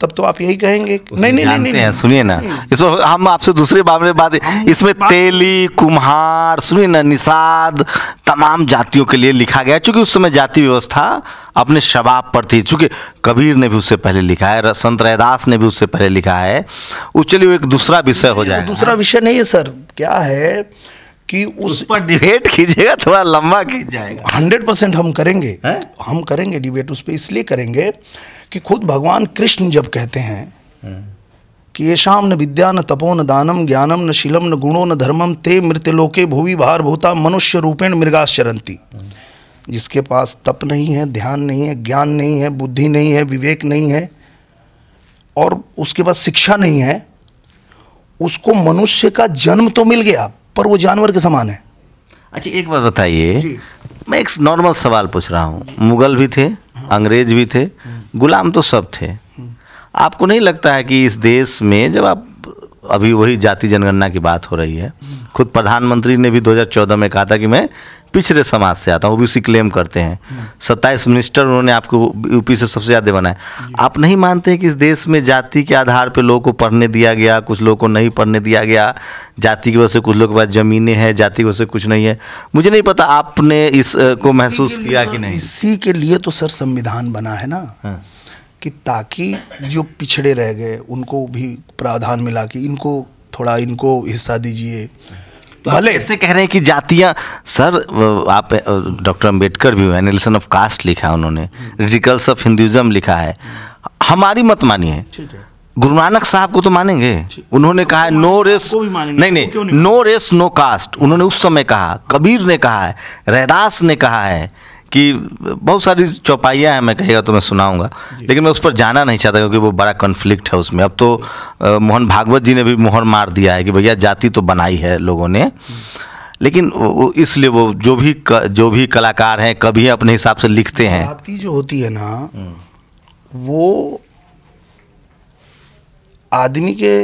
तब तो आप यही कहेंगे नहीं नहीं नहीं, नहीं, सुनिए ना हम्म। इसमें हम आपसे दूसरे बारे में बात इसमें तेली कुम्हार सुनिए ना निषाद तमाम जातियों के लिए लिखा गया चूंकि उस समय जाति व्यवस्था अपने शबाब पर थी चूंकि कबीर ने भी उससे पहले लिखा है संत रैदास ने भी उससे पहले लिखा है वो चलिए एक दूसरा विषय हो जाए दूसरा विषय नहीं है सर क्या है कि उस, उस पर डिबेट कीजिएगा थोड़ा लंबा की जाएगा हंड्रेड परसेंट हम करेंगे है? हम करेंगे डिबेट उस पर इसलिए करेंगे कि खुद भगवान कृष्ण जब कहते हैं कि ये शाम न विद्या न तपो न दानम ज्ञानम न शीलम न गुणो न धर्मम ते मृत्यलोके भूवि भार भूता मनुष्य रूपेण मृगाश्चरंती जिसके पास तप नहीं है ध्यान नहीं है ज्ञान नहीं है बुद्धि नहीं है विवेक नहीं है और उसके पास शिक्षा नहीं है उसको मनुष्य का जन्म तो मिल गया पर वो जानवर के समान है अच्छा एक बात बताइए मैं एक नॉर्मल सवाल पूछ रहा हूँ मुगल भी थे अंग्रेज भी थे गुलाम तो सब थे हम्म। आपको नहीं लगता है कि इस देश में जब आप अभी वही जाति जनगणना की बात हो रही है खुद प्रधानमंत्री ने भी 2014 में कहा था कि मैं पिछड़े समाज से आता हूँ ओबीसी क्लेम करते हैं सत्ताईस मिनिस्टर उन्होंने आपको यूपी से सबसे ज़्यादा बनाए आप नहीं मानते हैं कि इस देश में जाति के आधार पर लोगों को पढ़ने दिया गया कुछ लोगों को नहीं पढ़ने दिया गया जाति की वजह से कुछ लोगों के पास ज़मीनें हैं जाति की वजह से कुछ नहीं है मुझे नहीं पता आपने इस को महसूस किया कि नहीं इसी के लिए तो सर संविधान बना है ना हाँ। कि ताकि जो पिछड़े रह गए उनको भी प्रावधान मिला कि इनको थोड़ा इनको हिस्सा दीजिए तो भले ऐसे कह रहे हैं कि जातियां सर आप डॉक्टर अंबेडकर भी हुए नेल्सन ऑफ कास्ट लिखा है उन्होंने रिटिकल्स ऑफ हिंदुज़म लिखा है हमारी मत मानिए है गुरु नानक साहब को तो मानेंगे उन्होंने कहा है नो तो रेस नहीं नहीं नो रेस नो कास्ट उन्होंने उस समय कहा कबीर ने कहा है रहदास ने कहा है कि बहुत सारी चौपाइयाँ हैं मैं कहेगा तो मैं सुनाऊंगा लेकिन मैं उस पर जाना नहीं चाहता क्योंकि वो बड़ा कन्फ्लिक्ट है उसमें अब तो आ, मोहन भागवत जी ने भी मोहर मार दिया है कि भैया जाति तो बनाई है लोगों ने हम्म। लेकिन इसलिए वो जो भी क, जो भी कलाकार हैं कभी अपने हिसाब से लिखते हैं जाति जो होती है ना हम्म। वो आदमी के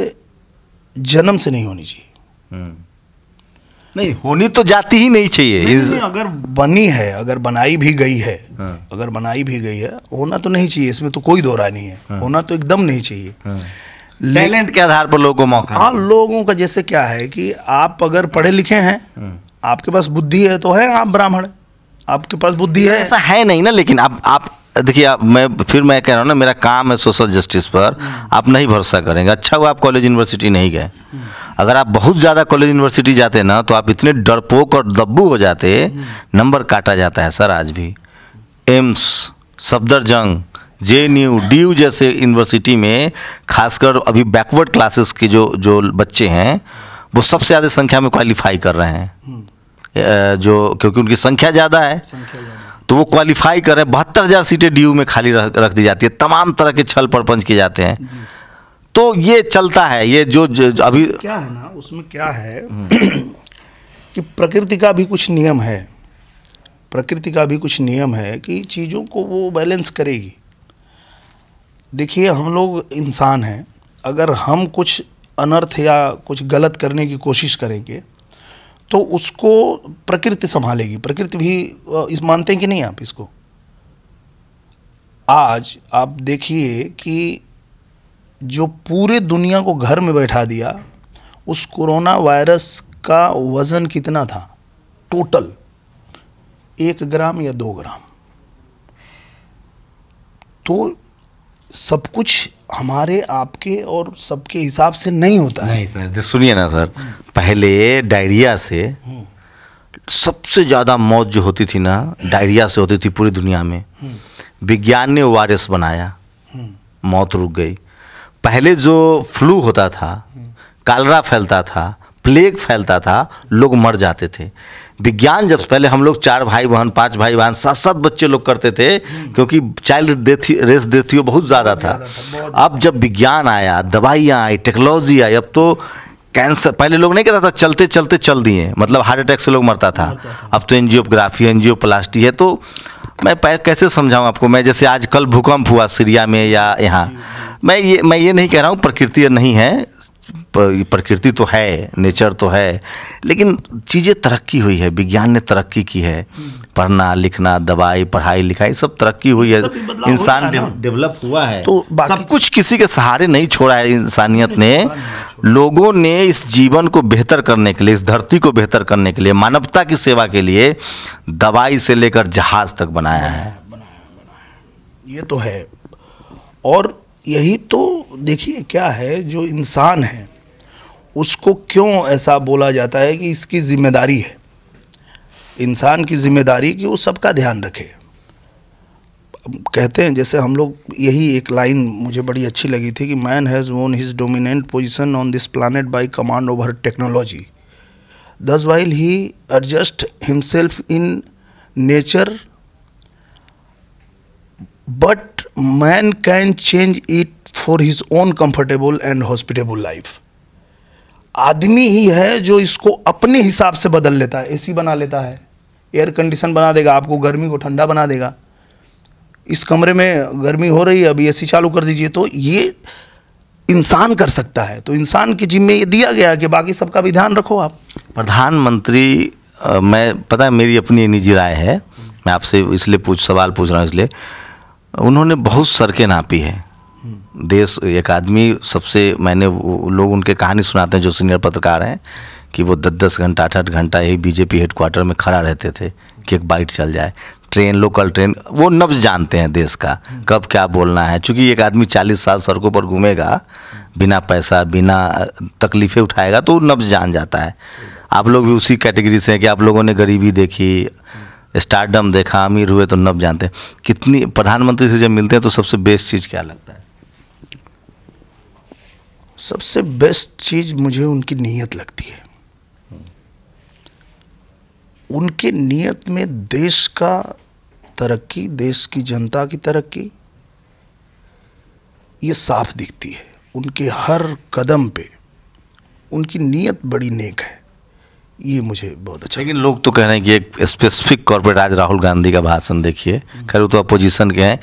जन्म से नहीं होनी चाहिए हम्म। नहीं होनी तो जाती ही नहीं चाहिए नहीं, नहीं, अगर बनी है अगर बनाई भी गई है हाँ। अगर बनाई भी गई है होना तो नहीं चाहिए इसमें तो कोई दोहरा नहीं है हाँ। होना तो एकदम नहीं चाहिए हाँ। के आधार पर लोगों को मौका हाँ लोगों का जैसे क्या है कि आप अगर पढ़े लिखे हैं हाँ। आपके पास बुद्धि है तो है आप ब्राह्मण आपके पास बुद्धि है ऐसा है नहीं ना लेकिन आप आप देखिए आप मैं फिर मैं कह रहा हूँ ना मेरा काम है सोशल जस्टिस पर आप नहीं भरोसा करेंगे अच्छा हुआ आप कॉलेज यूनिवर्सिटी नहीं गए अगर आप बहुत ज़्यादा कॉलेज यूनिवर्सिटी जाते ना तो आप इतने डरपोक और दब्बू हो जाते नंबर काटा जाता है सर आज भी AIIMS Safdarjung J U D जैसे यूनिवर्सिटी में खासकर अभी बैकवर्ड क्लासेस के जो जो बच्चे हैं वो सबसे ज़्यादा संख्या में क्वालिफाई कर रहे हैं हम्म। जो क्योंकि उनकी संख्या ज़्यादा है तो वो क्वालिफाई करें बहत्तर हज़ार सीटें डी में खाली रख, रख दी जाती है तमाम तरह के छल परपंच किए जाते हैं तो ये चलता है ये जो, जो, जो अभी क्या है ना उसमें क्या है कि प्रकृति का भी कुछ नियम है प्रकृति का भी कुछ नियम है कि चीज़ों को वो बैलेंस करेगी देखिए हम लोग इंसान हैं अगर हम कुछ अनर्थ या कुछ गलत करने की कोशिश करेंगे तो उसको प्रकृति संभालेगी प्रकृति भी इस मानते हैं कि नहीं आप इसको आज आप देखिए कि जो पूरे दुनिया को घर में बैठा दिया उस कोरोना वायरस का वज़न कितना था टोटल एक ग्राम या दो ग्राम तो सब कुछ हमारे आपके और सबके हिसाब से नहीं होता नहीं सर सुनिए ना सर पहले डायरिया से सबसे ज़्यादा मौत जो होती थी ना डायरिया से होती थी पूरी दुनिया में विज्ञान ने वायरस बनाया मौत रुक गई पहले जो फ्लू होता था कालरा फैलता था प्लेग फैलता था लोग मर जाते थे विज्ञान जब पहले हम लोग चार भाई बहन पांच भाई बहन सात सात बच्चे लोग करते थे क्योंकि चाइल्ड डेथ रेस डेथियो बहुत ज़्यादा था अब जब विज्ञान आया दवाइयाँ आई टेक्नोलॉजी आई अब तो कैंसर पहले लोग नहीं कहता था चलते चलते चल दिए मतलब हार्ट अटैक से लोग मरता था अब तो एनजियोग्राफी एनजियो है तो मैं कैसे समझाऊँ आपको मैं जैसे आज कल भूकंप हुआ सीरिया में या यहाँ मैं ये मैं ये नहीं कह रहा हूँ प्रकृति नहीं है प्रकृति तो है नेचर तो है लेकिन चीज़ें तरक्की हुई है विज्ञान ने तरक्की की है पढ़ना लिखना दवाई पढ़ाई लिखाई सब तरक्की हुई है इंसान डेवलप हुआ है तो सब कुछ किसी के सहारे नहीं छोड़ा है इंसानियत ने लोगों ने इस जीवन को बेहतर करने के लिए इस धरती को बेहतर करने के लिए मानवता की सेवा के लिए दवाई से लेकर जहाज तक बनाया है ये तो है और यही तो देखिए क्या है जो इंसान है उसको क्यों ऐसा बोला जाता है कि इसकी ज़िम्मेदारी है इंसान की ज़िम्मेदारी कि वो सबका ध्यान रखे कहते हैं जैसे हम लोग यही एक लाइन मुझे बड़ी अच्छी लगी थी कि man has won his dominant position on this planet by command over technology thus while he adjust himself in nature but man can change it for his own comfortable and hospitable life आदमी ही है जो इसको अपने हिसाब से बदल लेता है एसी बना लेता है एयर कंडीशन बना देगा आपको गर्मी को ठंडा बना देगा इस कमरे में गर्मी हो रही है अभी एसी चालू कर दीजिए तो ये इंसान कर सकता है तो इंसान के जिम्मे ये दिया गया है कि बाकी सबका भी ध्यान रखो आप प्रधानमंत्री मैं पता है मेरी अपनी निजी राय है मैं आपसे इसलिए पूछ सवाल पूछ रहा हूँ इसलिए उन्होंने बहुत सड़कें नापी हैं देश एक आदमी सबसे मैंने लोग उनके कहानी सुनाते हैं जो सीनियर पत्रकार हैं कि वो दस दस घंटा आठ आठ घंटा यही बीजेपी हेडक्वार्टर में खड़ा रहते थे कि एक बाइट चल जाए ट्रेन लोकल ट्रेन वो नब्ज जानते हैं देश का कब क्या बोलना है चूँकि एक आदमी चालीस साल सड़कों पर घूमेगा बिना पैसा बिना तकलीफ़ें उठाएगा तो नब्ज जान जाता है आप लोग भी उसी कैटेगरी से हैं कि आप लोगों ने गरीबी देखी स्टारडम देखा अमीर हुए तो नब जानते हैं कितनी प्रधानमंत्री से जब मिलते हैं तो सबसे बेस्ट चीज़ क्या लगता है सबसे बेस्ट चीज़ मुझे उनकी नीयत लगती है उनके नीयत में देश का तरक्की देश की जनता की तरक्की ये साफ दिखती है उनके हर कदम पे उनकी नीयत बड़ी नेक है ये मुझे बहुत अच्छा लेकिन लोग तो कह रहे हैं कि एक स्पेसिफिक कॉर्पोरेट आज राहुल गांधी का भाषण देखिए हम्म। खैर तो अपोजिशन के हैं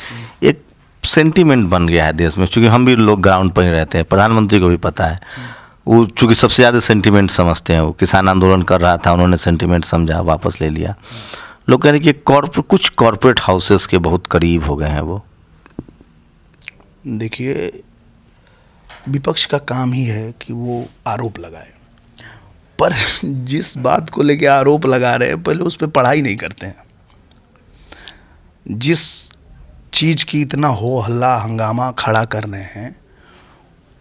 एक सेंटीमेंट बन गया है देश में चूंकि हम भी लोग ग्राउंड पर ही रहते हैं प्रधानमंत्री को भी पता है वो चूँकि सबसे ज़्यादा सेंटीमेंट समझते हैं वो किसान आंदोलन कर रहा था उन्होंने सेंटीमेंट समझा वापस ले लिया लोग कह रहे कि कॉर्पोर कुछ कॉरपोरेट हाउसेस के बहुत करीब हो गए हैं वो देखिए विपक्ष का काम ही है कि वो आरोप लगाए पर जिस बात को लेके आरोप लगा रहे हैं पहले उस पर पढ़ाई नहीं करते हैं जिस चीज़ की इतना हो हल्ला हंगामा खड़ा कर रहे हैं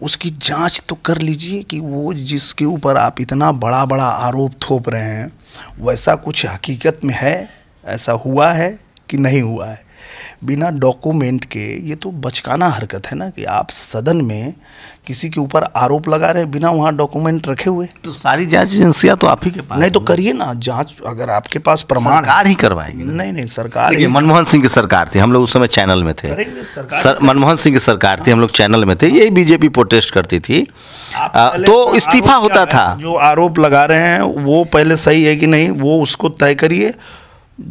उसकी जांच तो कर लीजिए कि वो जिसके ऊपर आप इतना बड़ा बड़ा आरोप थोप रहे हैं वैसा कुछ हकीकत में है ऐसा हुआ है कि नहीं हुआ है बिना डॉक्यूमेंट के ये तो बचकाना हरकत है ना कि आप सदन में किसी के ऊपर आरोप लगा रहे बिना वहाँ डॉक्यूमेंट रखे हुए तो सारी जांच एजेंसियाँ तो आप ही के पास नहीं तो करिए ना जांच अगर आपके पास प्रमाण सरकार ही करवाएगी नहीं नहीं सरकार मनमोहन सिंह की सरकार थी हम लोग उस समय चैनल में थे मनमोहन सिंह की सरकार थी हम लोग चैनल में थे यही बीजेपी प्रोटेस्ट करती थी तो इस्तीफा होता था जो आरोप लगा रहे हैं वो पहले सही है कि नहीं वो उसको तय करिए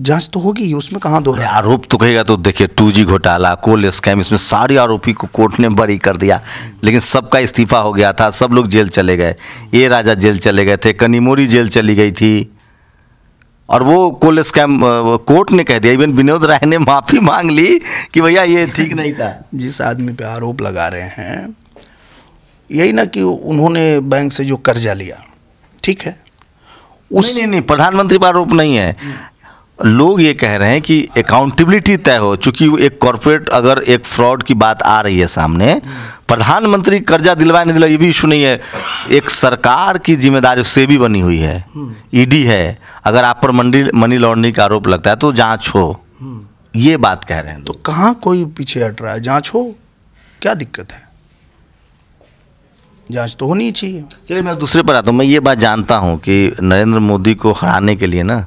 जांच तो होगी उसमें कहाँ दो आरोप तो कहेगा तो देखिए टू जी घोटाला कोल स्कैम इसमें सारे आरोपी को कोर्ट ने बरी कर दिया लेकिन सबका इस्तीफा हो गया था सब लोग जेल चले गए ये राजा जेल चले गए थे कनीमोरी जेल चली गई थी और वो कोल स्कैम कोर्ट ने कह दिया इवन विनोद राय ने माफ़ी मांग ली कि भैया ये ठीक नहीं था जिस आदमी पे आरोप लगा रहे हैं यही ना कि उन्होंने बैंक से जो कर्जा लिया ठीक है उस नहीं नहीं, नहीं प्रधानमंत्री पर आरोप नहीं है लोग ये कह रहे हैं कि अकाउंटेबिलिटी तय हो चूंकि एक कॉरपोरेट अगर एक फ्रॉड की बात आ रही है सामने प्रधानमंत्री कर्जा दिलवाए नहीं दिलवाए ये भी इशू नहीं है एक सरकार की जिम्मेदारी भी बनी हुई है ईडी हम्म। e है अगर आप पर मंडी मनी लॉन्ड्रिंग का आरोप लगता है तो जाँच हो हम्म। ये बात कह रहे हैं तो कहाँ कोई पीछे हट रहा है जाँच हो क्या दिक्कत है जांच तो होनी चाहिए चलिए मैं दूसरे पर आता हूँ मैं ये बात जानता हूँ कि नरेंद्र मोदी को हराने के लिए ना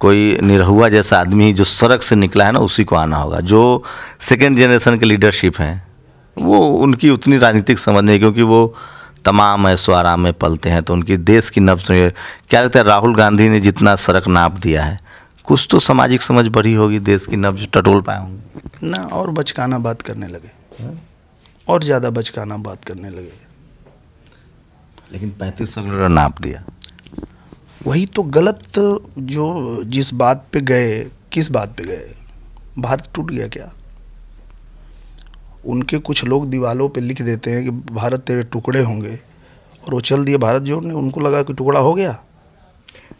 कोई निरहुआ जैसा आदमी जो सड़क से निकला है ना उसी को आना होगा जो सेकेंड जनरेशन के लीडरशिप हैं वो उनकी उतनी राजनीतिक समझ नहीं क्योंकि वो तमाम ऐसो आराम में पलते हैं तो उनकी देश की नब्ज तो क्या रहता है राहुल गांधी ने जितना सड़क नाप दिया है कुछ तो सामाजिक समझ बढ़ी होगी देश की नब्ज टटोल पाए होंगे ना और बचकाना बात करने लगे और ज़्यादा बचकाना बात करने लगे लेकिन पैंतीस सौ नाप दिया वही तो गलत जो जिस बात पे गए किस बात पे गए भारत टूट गया क्या उनके कुछ लोग दीवालों पे लिख देते हैं कि भारत तेरे टुकड़े होंगे और वो चल दिए भारत जोड़ने उनको लगा कि टुकड़ा हो गया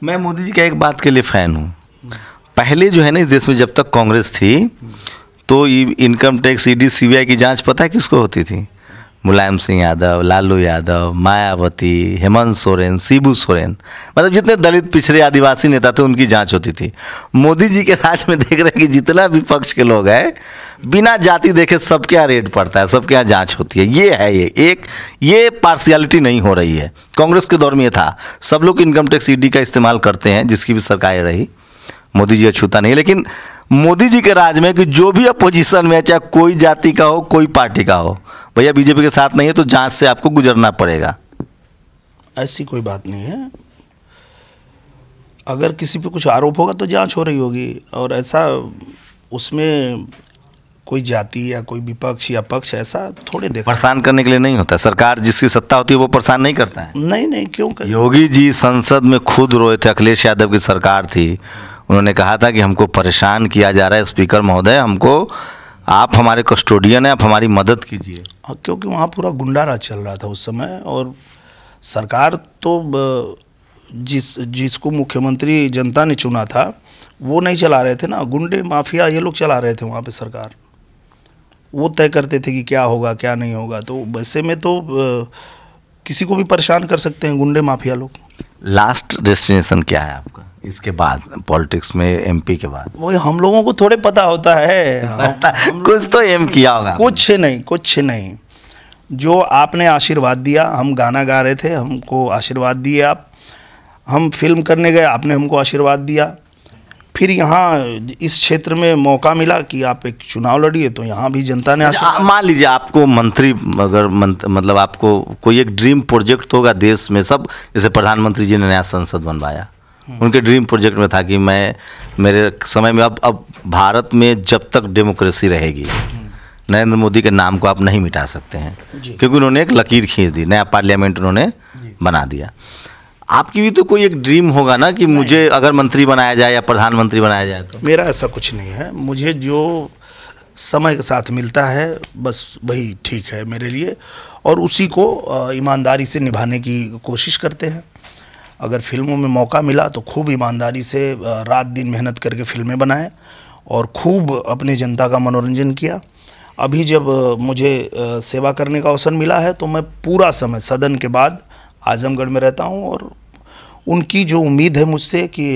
मैं मोदी जी का एक बात के लिए फ़ैन हूँ पहले जो है ना इस देश में जब तक कांग्रेस थी तो इनकम टैक्स ईडी सीबीआई की जांच पता है किसको होती थी मुलायम सिंह यादव लालू यादव मायावती हेमंत सोरेन शिबू सोरेन मतलब जितने दलित पिछड़े आदिवासी नेता थे उनकी जांच होती थी मोदी जी के राज में देख रहे हैं कि जितना भी पक्ष के लोग हैं बिना जाति देखे सबके यहाँ रेट पड़ता है सबके यहाँ जाँच होती है ये है ये एक ये पार्शियलिटी नहीं हो रही है कांग्रेस के दौर में ये था सब लोग इनकम टैक्स ईडी का इस्तेमाल करते हैं जिसकी भी सरकारें रही मोदी जी अछूता नहीं लेकिन मोदी जी के राज में कि जो भी अपोजिशन में चाहे कोई जाति का हो कोई पार्टी का हो भैया बीजेपी के साथ नहीं है तो जांच से आपको गुजरना पड़ेगा ऐसी कोई बात नहीं है अगर किसी पे कुछ आरोप होगा तो जांच हो रही होगी और ऐसा उसमें कोई जाति या कोई विपक्ष या पक्ष ऐसा थोड़े देख परेशान करने के लिए नहीं होता सरकार जिसकी सत्ता होती है वो परेशान नहीं करता है नहीं नहीं क्यों कर योगी जी संसद में खुद रोए थे अखिलेश यादव की सरकार थी उन्होंने कहा था कि हमको परेशान किया जा रहा है स्पीकर महोदय हमको आप हमारे कस्टोडियन हैं आप हमारी मदद कीजिए हाँ, क्योंकि वहाँ पूरा गुंडा राज चल रहा था उस समय और सरकार तो जिस जिसको मुख्यमंत्री जनता ने चुना था वो नहीं चला रहे थे ना गुंडे माफिया ये लोग चला रहे थे वहाँ पे सरकार वो तय करते थे कि क्या होगा क्या नहीं होगा तो वैसे में तो किसी को भी परेशान कर सकते हैं गुंडे माफिया लोग लास्ट डेस्टिनेशन क्या है आपका इसके बाद पॉलिटिक्स में एमपी के बाद वो हम लोगों को थोड़े पता होता है कुछ तो एम किया होगा कुछ नहीं कुछ नहीं जो आपने आशीर्वाद दिया हम गाना गा रहे थे हमको आशीर्वाद दिए आप हम फिल्म करने गए आपने हमको आशीर्वाद दिया फिर यहाँ इस क्षेत्र में मौका मिला कि आप एक चुनाव लड़िए तो यहाँ भी जनता ने मान लीजिए आपको मंत्री अगर मंत, मतलब आपको कोई एक ड्रीम प्रोजेक्ट होगा देश में सब जैसे प्रधानमंत्री जी ने नया संसद बनवाया उनके ड्रीम प्रोजेक्ट में था कि मैं मेरे समय में अब अब भारत में जब तक डेमोक्रेसी रहेगी नरेंद्र मोदी के नाम को आप नहीं मिटा सकते हैं क्योंकि उन्होंने एक लकीर खींच दी नया पार्लियामेंट उन्होंने बना दिया आपकी भी तो कोई एक ड्रीम होगा ना कि मुझे अगर मंत्री बनाया जाए या प्रधानमंत्री बनाया जाए तो मेरा ऐसा कुछ नहीं है मुझे जो समय के साथ मिलता है बस वही ठीक है मेरे लिए और उसी को ईमानदारी से निभाने की कोशिश करते हैं अगर फिल्मों में मौका मिला तो खूब ईमानदारी से रात दिन मेहनत करके फिल्में बनाए और खूब अपनी जनता का मनोरंजन किया अभी जब मुझे सेवा करने का अवसर मिला है तो मैं पूरा समय सदन के बाद आजमगढ़ में रहता हूँ और उनकी जो उम्मीद है मुझसे कि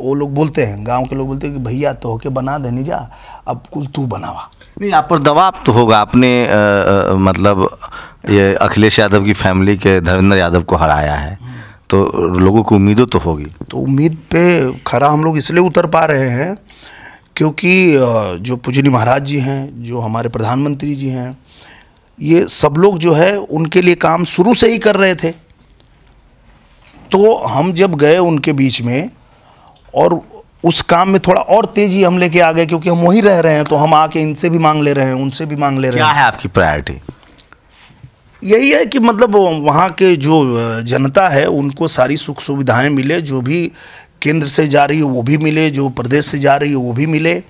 वो लोग बोलते हैं गांव के लोग बोलते हैं कि भैया तो होके बना देनी जा अब कुल तू बनावा नहीं आप पर दबाव तो होगा आपने आ, आ, मतलब ये अखिलेश यादव की फैमिली के धर्मेंद्र यादव को हराया है तो लोगों को उम्मीदों तो होगी तो उम्मीद पे खरा हम लोग इसलिए उतर पा रहे हैं क्योंकि जो पूजनी महाराज जी हैं जो हमारे प्रधानमंत्री जी हैं ये सब लोग जो है उनके लिए काम शुरू से ही कर रहे थे तो हम जब गए उनके बीच में और उस काम में थोड़ा और तेजी हम लेके आ गए क्योंकि हम वहीं रह रहे हैं तो हम आके इनसे भी मांग ले रहे हैं उनसे भी मांग ले रहे हैं क्या है आपकी प्रायोरिटी यही है कि मतलब वहाँ के जो जनता है उनको सारी सुख सुविधाएं मिले जो भी केंद्र से जा रही है वो भी मिले जो प्रदेश से जा रही है वो भी मिले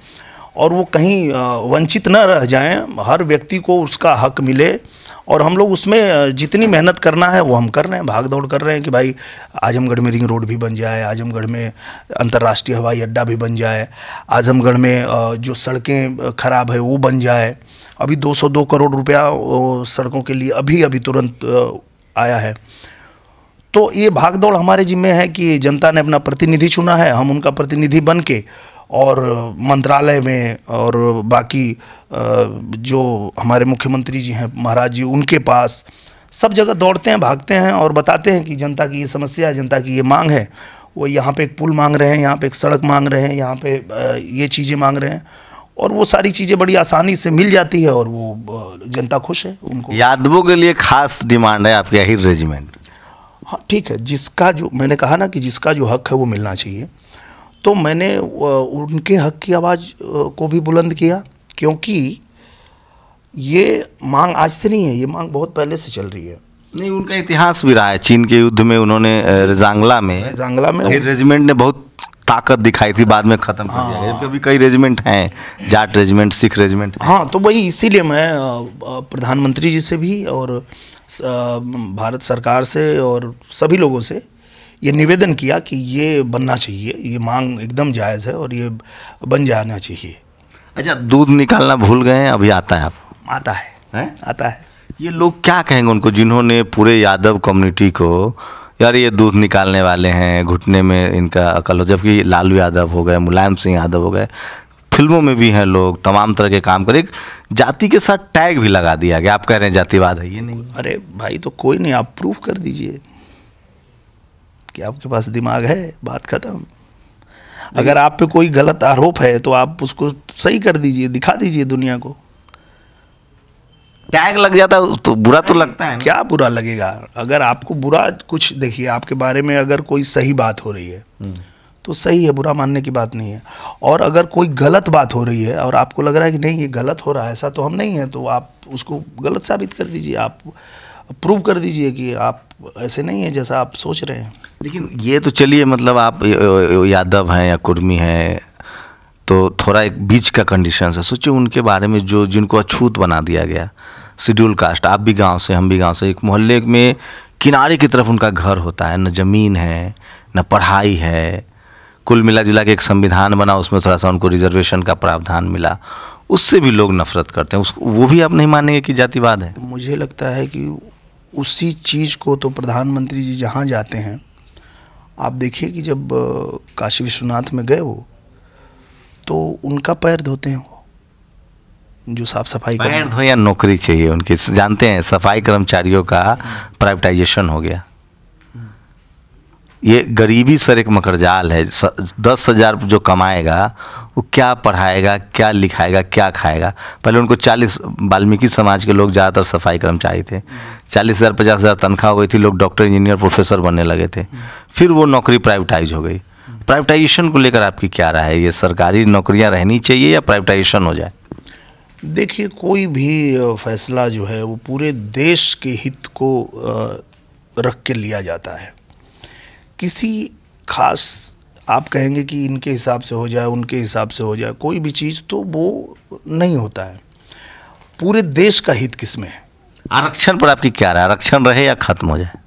और वो कहीं वंचित न रह जाएं हर व्यक्ति को उसका हक मिले और हम लोग उसमें जितनी मेहनत करना है वो हम कर रहे हैं भाग दौड़ कर रहे हैं कि भाई आजमगढ़ में रिंग रोड भी बन जाए आजमगढ़ में अंतर्राष्ट्रीय हवाई अड्डा भी बन जाए आजमगढ़ में जो सड़कें खराब है वो बन जाए अभी 202 करोड़ रुपया सड़कों के लिए अभी अभी तुरंत आया है तो ये भाग दौड़ हमारे जिम्मे है कि जनता ने अपना प्रतिनिधि चुना है हम उनका प्रतिनिधि बन के और मंत्रालय में और बाकी जो हमारे मुख्यमंत्री जी हैं महाराज जी उनके पास सब जगह दौड़ते हैं भागते हैं और बताते हैं कि जनता की ये समस्या है जनता की ये मांग है वो यहाँ पे एक पुल मांग रहे हैं यहाँ पे एक सड़क मांग रहे हैं यहाँ पे ये चीज़ें मांग रहे हैं और वो सारी चीज़ें बड़ी आसानी से मिल जाती है और वो जनता खुश है उनको यादवों के लिए खास डिमांड है आपके अहिर रेजिमेंट हाँ ठीक है जिसका जो मैंने कहा ना कि जिसका जो हक है वो मिलना चाहिए तो मैंने उनके हक की आवाज़ को भी बुलंद किया क्योंकि ये मांग आज से नहीं है ये मांग बहुत पहले से चल रही है नहीं उनका इतिहास भी रहा है चीन के युद्ध में उन्होंने जांगला में जांगला में रेजिमेंट ने बहुत ताकत दिखाई थी बाद में खत्म कर दिया हाँ। कभी कई रेजिमेंट हैं जाट रेजिमेंट सिख रेजिमेंट हाँ तो वही इसीलिए मैं प्रधानमंत्री जी से भी और भारत सरकार से और सभी लोगों से ये निवेदन किया कि ये बनना चाहिए ये मांग एकदम जायज़ है और ये बन जाना चाहिए अच्छा दूध निकालना भूल गए हैं अभी आता है आप आता है, है? आता है ये लोग क्या कहेंगे उनको जिन्होंने पूरे यादव कम्युनिटी को यार ये दूध निकालने वाले हैं घुटने में इनका अकल हो जबकि लालू यादव हो गए मुलायम सिंह यादव हो गए फिल्मों में भी हैं लोग तमाम तरह के काम करे जाति के साथ टैग भी लगा दिया गया आप कह रहे हैं जातिवाद है ये नहीं अरे भाई तो कोई नहीं आप प्रूफ कर दीजिए कि आपके पास दिमाग है बात खत्म अगर आप पे कोई गलत आरोप है तो आप उसको सही कर दीजिए दिखा दीजिए दुनिया को टैग लग जाता तो बुरा तो लगता है क्या बुरा लगेगा अगर आपको बुरा कुछ देखिए आपके बारे में अगर कोई सही बात हो रही है हम्म। तो सही है बुरा मानने की बात नहीं है और अगर कोई गलत बात हो रही है और आपको लग रहा है कि नहीं ये गलत हो रहा है ऐसा तो हम नहीं है तो आप उसको गलत साबित कर दीजिए आप प्रूव कर दीजिए कि आप ऐसे नहीं है जैसा आप सोच रहे हैं लेकिन ये तो चलिए मतलब आप यादव हैं या कुर्मी हैं तो थोड़ा एक बीच का कंडीशन है सोचिए उनके बारे में जो जिनको अछूत बना दिया गया शेड्यूल कास्ट आप भी गांव से हम भी गांव से एक मोहल्ले में किनारे की तरफ उनका घर होता है न ज़मीन है न पढ़ाई है कुल मिला जुला के एक संविधान बना उसमें थोड़ा सा उनको रिजर्वेशन का प्रावधान मिला उससे भी लोग नफरत करते हैं उस वो भी आप नहीं मानेंगे कि जातिवाद है मुझे लगता है कि उसी चीज़ को तो प्रधानमंत्री जी जहाँ जाते हैं आप देखिए कि जब काशी विश्वनाथ में गए वो तो उनका पैर धोते हैं वो जो साफ सफाई पैर धो या नौकरी चाहिए उनकी जानते हैं सफाई कर्मचारियों का हाँ। प्राइवेटाइजेशन हो गया ये गरीबी सर एक मकरजाल है स, दस हज़ार जो कमाएगा वो क्या पढ़ाएगा क्या लिखाएगा क्या खाएगा पहले उनको चालीस वाल्मीकि समाज के लोग ज़्यादातर सफाई कर्मचारी थे चालीस हज़ार पचास हज़ार तनख्वाह हो गई थी लोग डॉक्टर इंजीनियर प्रोफेसर बनने लगे थे फिर वो नौकरी प्राइवेटाइज हो गई प्राइवेटाइजेशन को लेकर आपकी क्या राय है ये सरकारी नौकरियाँ रहनी चाहिए या प्राइवेटाइजेशन हो जाए देखिए कोई भी फैसला जो है वो पूरे देश के हित को रख के लिया जाता है किसी खास आप कहेंगे कि इनके हिसाब से हो जाए उनके हिसाब से हो जाए कोई भी चीज़ तो वो नहीं होता है पूरे देश का हित किस में है आरक्षण पर आपकी क्या राय आरक्षण रहे या खत्म हो जाए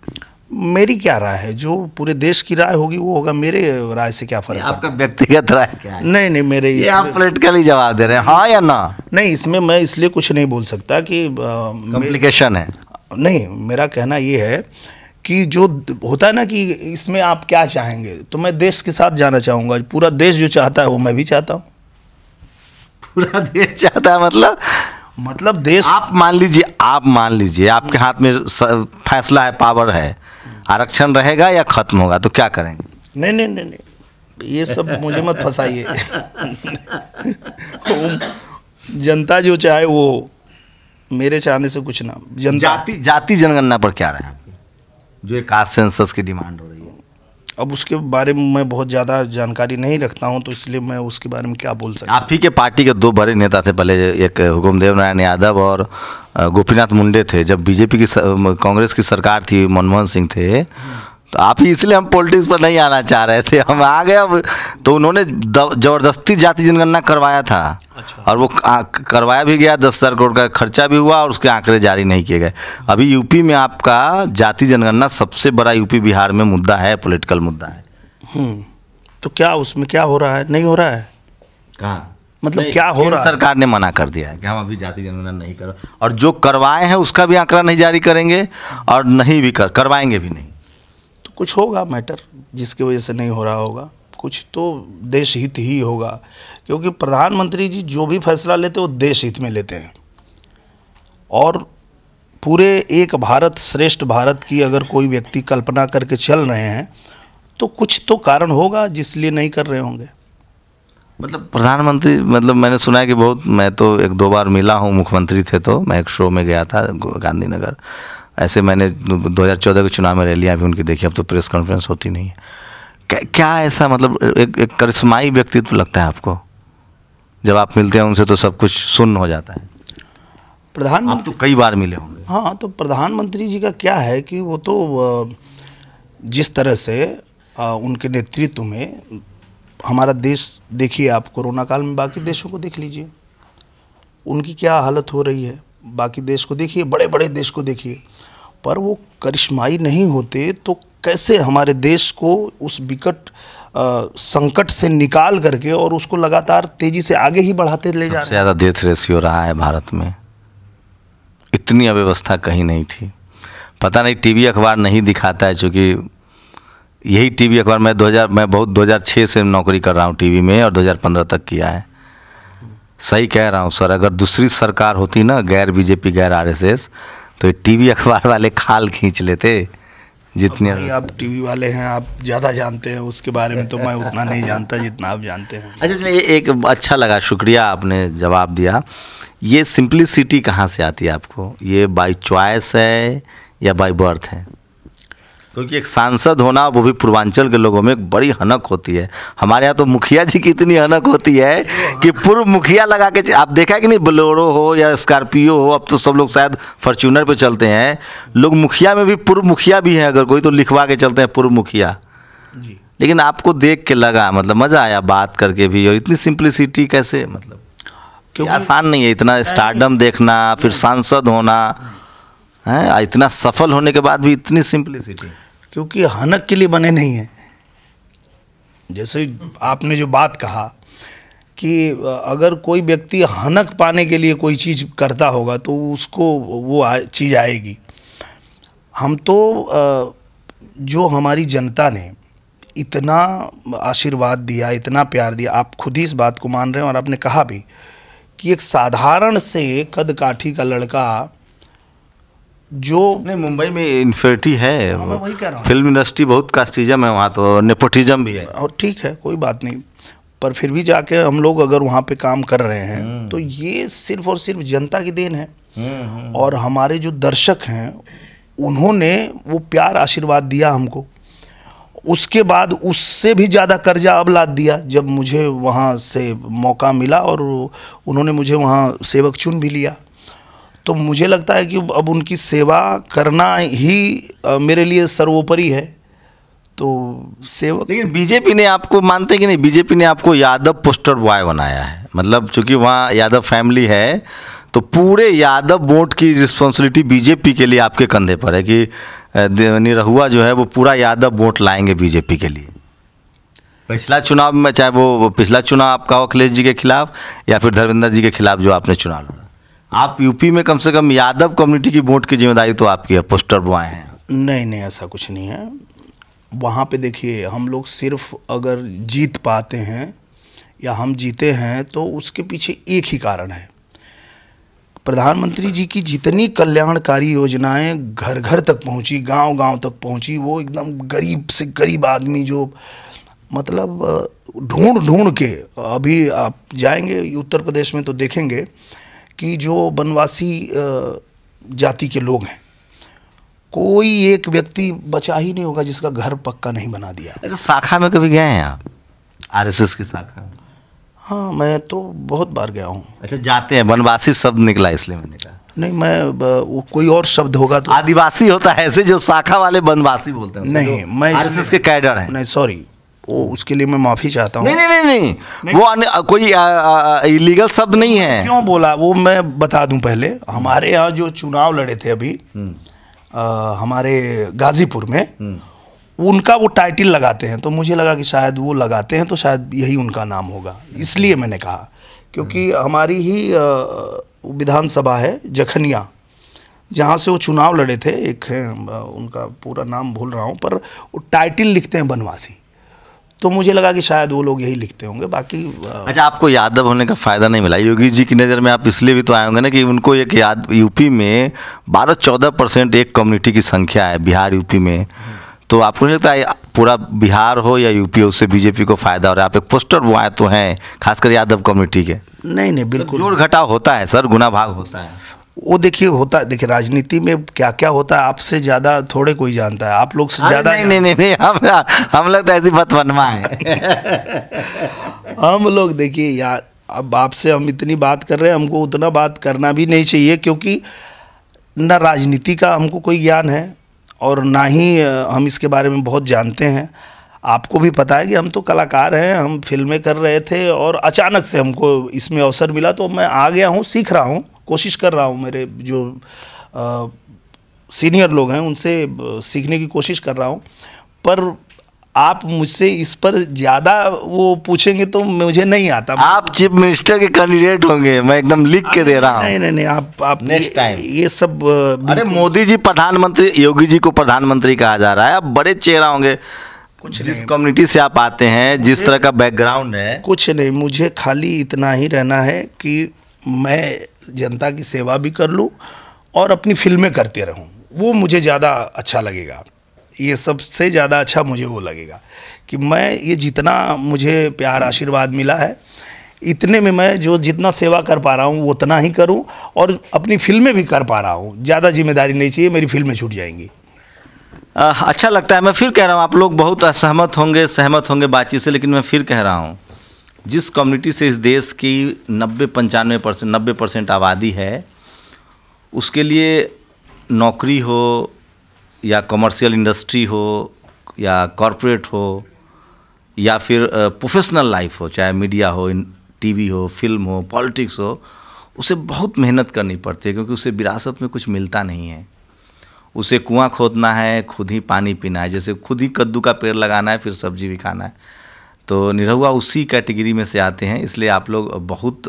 मेरी क्या राय है जो पूरे देश की राय होगी वो होगा मेरे राय से क्या फर्क आपका व्यक्तिगत राय क्या है नहीं नहीं मेरे ये आप पोलिटिकली जवाब दे रहे हैं हाँ या ना नहीं इसमें मैं इसलिए कुछ नहीं बोल सकता कि कॉम्प्लिकेशन है नहीं मेरा कहना ये है कि जो होता है ना कि इसमें आप क्या चाहेंगे तो मैं देश के साथ जाना चाहूँगा पूरा देश जो चाहता है वो मैं भी चाहता हूँ पूरा देश चाहता है मतलब मतलब देश आप मान लीजिए आप मान लीजिए आपके हाथ में फैसला है पावर है आरक्षण रहेगा या खत्म होगा तो क्या करेंगे नहीं नहीं नहीं नहीं ये सब मुझे मत फंसाइए जनता जो चाहे वो मेरे चाहने से कुछ ना जनता जाति जाति जनगणना पर क्या रहा जो एक कास्ट सेंसस की डिमांड हो रही है अब उसके बारे में मैं बहुत ज़्यादा जानकारी नहीं रखता हूँ तो इसलिए मैं उसके बारे में क्या बोल सकता आप ही के पार्टी के दो बड़े नेता थे पहले एक हुकुमदेव नारायण यादव और गोपीनाथ मुंडे थे जब बीजेपी की कांग्रेस की सरकार थी मनमोहन सिंह थे तो आप ही इसलिए हम पॉलिटिक्स पर नहीं आना चाह रहे थे हम आ गए अब तो उन्होंने ज़बरदस्ती जाति जनगणना करवाया था अच्छा। और वो करवाया भी गया दस हज़ार करोड़ का खर्चा भी हुआ और उसके आंकड़े जारी नहीं किए गए अभी यूपी में आपका जाति जनगणना सबसे बड़ा यूपी बिहार में मुद्दा है पोलिटिकल मुद्दा है हम्म, तो क्या उसमें क्या हो रहा है नहीं हो रहा है कहाँ मतलब क्या हो रहा है सरकार ने मना कर दिया है कि हम अभी जाति जनगणना नहीं करो और जो करवाए हैं उसका भी आंकड़ा नहीं जारी करेंगे और नहीं भी कर करवाएंगे भी नहीं कुछ होगा मैटर जिसकी वजह से नहीं हो रहा होगा कुछ तो देश हित ही होगा क्योंकि प्रधानमंत्री जी जो भी फैसला लेते हैं वो देश हित में लेते हैं और पूरे एक भारत श्रेष्ठ भारत की अगर कोई व्यक्ति कल्पना करके चल रहे हैं तो कुछ तो कारण होगा जिसलिए नहीं कर रहे होंगे मतलब प्रधानमंत्री मतलब मैंने सुना है कि बहुत मैं तो एक दो बार मिला हूँ मुख्यमंत्री थे तो मैं एक शो में गया था गांधीनगर ऐसे मैंने 2014 के चुनाव में रैलियाँ भी उनकी देखी अब तो प्रेस कॉन्फ्रेंस होती नहीं है क्या ऐसा मतलब एक, एक करिश्माई व्यक्तित्व लगता है आपको जब आप मिलते हैं उनसे तो सब कुछ सुन हो जाता है तो प्रधानमंत्री तो कई बार मिले होंगे हाँ तो प्रधानमंत्री जी का क्या है कि वो तो जिस तरह से उनके नेतृत्व में हमारा देश देखिए आप कोरोना काल में बाकी देशों को देख लीजिए उनकी क्या हालत हो रही है बाकी देश को देखिए बड़े बड़े देश को देखिए पर वो करिश्माई नहीं होते तो कैसे हमारे देश को उस विकट संकट से निकाल करके और उसको लगातार तेजी से आगे ही बढ़ाते ले जा रहे ज़्यादा देश रेसियो रहा है भारत में इतनी अव्यवस्था कहीं नहीं थी पता नहीं टीवी अखबार नहीं दिखाता है चूँकि यही टीवी अखबार मैं 2000 मैं बहुत 2006 से नौकरी कर रहा हूँ टीवी में और 2015 तक किया है सही कह रहा हूँ सर अगर दूसरी सरकार होती ना गैर बीजेपी गैर आरएसएस तो ये टीवी अखबार वाले खाल खींच लेते जितने भाई आप टीवी वाले हैं आप ज़्यादा जानते हैं उसके बारे में तो मैं उतना नहीं जानता जितना आप जानते हैं अच्छा चलिए एक अच्छा लगा शुक्रिया आपने जवाब दिया ये सिंपलिसिटी कहाँ से आती है आपको ये बाई चॉइस है या बाई बर्थ है क्योंकि एक सांसद होना वो भी पूर्वांचल के लोगों में एक बड़ी हनक होती है हमारे यहाँ तो मुखिया जी की इतनी हनक होती है कि पूर्व मुखिया लगा के आप देखा है कि नहीं बलोरो हो या स्कॉर्पियो हो अब तो सब लोग शायद फॉर्च्यूनर पे चलते हैं लोग मुखिया में भी पूर्व मुखिया भी हैं अगर कोई तो लिखवा के चलते हैं पूर्व मुखिया जी लेकिन आपको देख के लगा मतलब मज़ा आया बात करके भी और इतनी सिंप्लिसिटी कैसे मतलब क्योंकि आसान नहीं है इतना स्टार्डम देखना फिर हाँ। सांसद होना हैं इतना सफल होने के बाद भी इतनी सिंपलिसिटी क्योंकि हनक के लिए बने नहीं हैं जैसे आपने जो बात कहा कि अगर कोई व्यक्ति हनक पाने के लिए कोई चीज़ करता होगा तो उसको वो चीज़ आएगी हम तो जो हमारी जनता ने इतना आशीर्वाद दिया इतना प्यार दिया आप खुद ही इस बात को मान रहे हैं और आपने कहा भी कि एक साधारण से कद काठी का लड़का जो नहीं मुंबई में इन्फेटी है हाँ, वही कह रहा हूँ फिल्म इंडस्ट्री बहुत कास्टिज्म है वहाँ तो नेपोटिज्म भी है और ठीक है कोई बात नहीं पर फिर भी जाके हम लोग अगर वहाँ पे काम कर रहे हैं हम्म। तो ये सिर्फ और सिर्फ जनता की देन है हम्म, हम्म। और हमारे जो दर्शक हैं उन्होंने वो प्यार आशीर्वाद दिया हमको उसके बाद उससे भी ज़्यादा कर्जा अब लाद दिया जब मुझे वहाँ से मौका मिला और उन्होंने मुझे वहाँ सेवक चुन भी लिया तो मुझे लगता है कि अब उनकी सेवा करना ही मेरे लिए सर्वोपरि है तो सेवक लेकिन बीजेपी ने आपको मानते कि नहीं बीजेपी ने आपको यादव पोस्टर बॉय बनाया है मतलब चूंकि वहाँ यादव फैमिली है तो पूरे यादव वोट की रिस्पॉन्सिबिलिटी बीजेपी के लिए आपके कंधे पर है कि निरहुआ जो है वो पूरा यादव वोट लाएंगे बीजेपी के लिए पिछला चुनाव में चाहे वो पिछला चुनाव आपका हो अखिलेश जी के खिलाफ या फिर धर्मेंद्र जी के खिलाफ जो आपने चुनाव लड़ा आप यूपी में कम से कम यादव कम्युनिटी की वोट की जिम्मेदारी तो आपकी है पोस्टर बुआए हैं नहीं नहीं ऐसा कुछ नहीं है वहाँ पे देखिए हम लोग सिर्फ अगर जीत पाते हैं या हम जीते हैं तो उसके पीछे एक ही कारण है प्रधानमंत्री जी की जितनी कल्याणकारी योजनाएं घर घर तक पहुंची गांव गांव तक पहुंची वो एकदम गरीब से गरीब आदमी जो मतलब ढूंढ ढूंढ के अभी आप जाएंगे उत्तर प्रदेश में तो देखेंगे कि जो बनवासी जाति के लोग हैं कोई एक व्यक्ति बचा ही नहीं होगा जिसका घर पक्का नहीं बना दिया तो शाखा में कभी गए हैं आप आरएसएस की शाखा हाँ मैं तो बहुत बार गया हूँ अच्छा जाते हैं वनवासी शब्द निकला इसलिए मैंने कहा नहीं मैं वो कोई और शब्द होगा तो आदिवासी होता है ऐसे जो शाखा वाले वनवासी बोलते हैं नहीं मैं आरएसएस के कैडर हैं नहीं सॉरी वो उसके लिए मैं माफ़ी चाहता हूँ नहीं नहीं नहीं, नहीं। वो आने, कोई इलीगल शब्द नहीं है क्यों बोला वो मैं बता दूं पहले हमारे यहाँ जो चुनाव लड़े थे अभी हम्म। आ, हमारे गाजीपुर में हम्म। उनका वो टाइटल लगाते हैं तो मुझे लगा कि शायद वो लगाते हैं तो शायद यही उनका नाम होगा इसलिए मैंने कहा क्योंकि हम्म। हमारी ही विधानसभा है जखनिया जहाँ से वो चुनाव लड़े थे एक उनका पूरा नाम भूल रहा हूँ पर वो टाइटल लिखते हैं बनवासी तो मुझे लगा कि शायद वो लोग यही लिखते होंगे बाकी अच्छा आपको यादव होने का फ़ायदा नहीं मिला योगी जी की नज़र में आप इसलिए भी तो आए होंगे ना कि उनको एक याद यूपी में बारह चौदह परसेंट एक कम्युनिटी की संख्या है बिहार यूपी में तो आपको नहीं लगता है पूरा बिहार हो या यूपी हो उससे बीजेपी को फायदा हो रहा है आप एक पोस्टर बुआए तो हैं खासकर यादव कम्युनिटी के नहीं नहीं बिल्कुल जोड़ घटाव होता है सर गुना भाग होता है वो देखिए होता है देखिए राजनीति में क्या क्या होता है आपसे ज्यादा थोड़े कोई जानता है आप लोग से ज्यादा नहीं, नहीं नहीं हम हम लोग तो ऐसी बात बनवाए हम लोग देखिए यार अब आपसे हम इतनी बात कर रहे हैं हमको उतना बात करना भी नहीं चाहिए क्योंकि ना राजनीति का हमको कोई ज्ञान है और ना ही हम इसके बारे में बहुत जानते हैं आपको भी पता है कि हम तो कलाकार हैं हम फिल्में कर रहे थे और अचानक से हमको इसमें अवसर मिला तो मैं आ गया हूँ सीख रहा हूँ कोशिश कर रहा हूँ मेरे जो आ, सीनियर लोग हैं उनसे सीखने की कोशिश कर रहा हूँ पर आप मुझसे इस पर ज्यादा वो पूछेंगे तो मुझे नहीं आता आप चीफ मिनिस्टर के कैंडिडेट होंगे मैं एकदम लिख के दे रहा हूँ नहीं नहीं नहीं आप आप नेक्स्ट टाइम ये सब अरे मोदी जी प्रधानमंत्री योगी जी को प्रधानमंत्री कहा जा रहा है आप बड़े चेहरा होंगे कुछ जिस कम्युनिटी से आप आते हैं जिस तरह का बैकग्राउंड है कुछ नहीं मुझे खाली इतना ही रहना है कि मैं जनता की सेवा भी कर लूँ और अपनी फिल्में करते रहूँ वो मुझे ज़्यादा अच्छा लगेगा ये सबसे ज़्यादा अच्छा मुझे वो लगेगा कि मैं ये जितना मुझे प्यार आशीर्वाद मिला है इतने में मैं जो जितना सेवा कर पा रहा हूँ उतना ही करूँ और अपनी फिल्में भी कर पा रहा हूँ ज़्यादा जिम्मेदारी नहीं चाहिए मेरी फिल्में छूट जाएंगी आ, अच्छा लगता है मैं फिर कह रहा हूँ आप लोग बहुत असहमत होंगे सहमत होंगे बातचीत से लेकिन मैं फिर कह रहा हूँ जिस कम्युनिटी से इस देश की नब्बे पंचानवे परसेंट नब्बे परसेंट आबादी है उसके लिए नौकरी हो या कमर्शियल इंडस्ट्री हो या कॉरपोरेट हो या फिर प्रोफेशनल लाइफ हो चाहे मीडिया हो टीवी हो फिल्म हो पॉलिटिक्स हो उसे बहुत मेहनत करनी पड़ती है क्योंकि उसे विरासत में कुछ मिलता नहीं है उसे कुआं खोदना है खुद ही पानी पीना है जैसे खुद ही कद्दू का पेड़ लगाना है फिर सब्जी भी खाना है तो निरहुआ उसी कैटेगरी में से आते हैं इसलिए आप लोग बहुत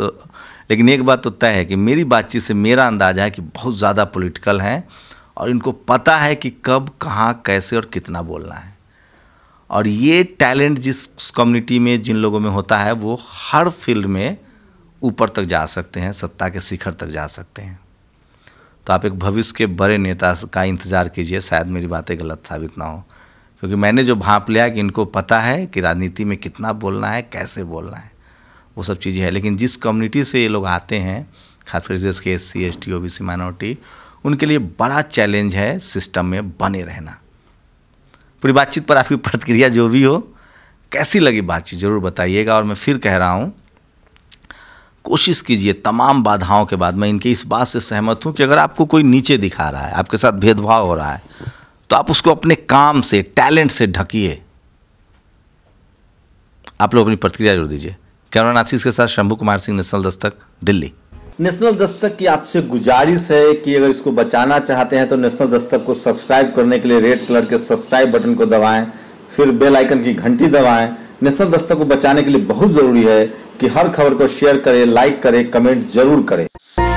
लेकिन एक बात तो तय है कि मेरी बातचीत से मेरा अंदाज़ा है कि बहुत ज़्यादा पॉलिटिकल हैं और इनको पता है कि कब कहाँ कैसे और कितना बोलना है और ये टैलेंट जिस कम्युनिटी में जिन लोगों में होता है वो हर फील्ड में ऊपर तक जा सकते हैं सत्ता के शिखर तक जा सकते हैं तो आप एक भविष्य के बड़े नेता का इंतज़ार कीजिए शायद मेरी बातें गलत साबित ना हो क्योंकि मैंने जो भाप लिया कि इनको पता है कि राजनीति में कितना बोलना है कैसे बोलना है वो सब चीज़ें हैं लेकिन जिस कम्युनिटी से ये लोग आते हैं खासकर जैसे के S C S T O B C minority उनके लिए बड़ा चैलेंज है सिस्टम में बने रहना पूरी बातचीत पर आपकी प्रतिक्रिया जो भी हो कैसी लगी बातचीत ज़रूर बताइएगा और मैं फिर कह रहा हूँ कोशिश कीजिए तमाम बाधाओं के बाद मैं इनके इस बात से सहमत हूँ कि अगर आपको कोई नीचे दिखा रहा है आपके साथ भेदभाव हो रहा है तो आप उसको अपने काम से टैलेंट से ढकिए आप लोग अपनी प्रतिक्रिया जोड़ दीजिए कैमरा नासिस के साथ शंभू कुमार सिंह नेशनल दस्तक दिल्ली नेशनल दस्तक की आपसे गुजारिश है कि अगर इसको बचाना चाहते हैं तो नेशनल दस्तक को सब्सक्राइब करने के लिए रेड कलर के सब्सक्राइब बटन को दबाएं फिर बेल आइकन की घंटी दबाएं नेशनल दस्तक को बचाने के लिए बहुत ज़रूरी है कि हर खबर को शेयर करें लाइक करें कमेंट जरूर करें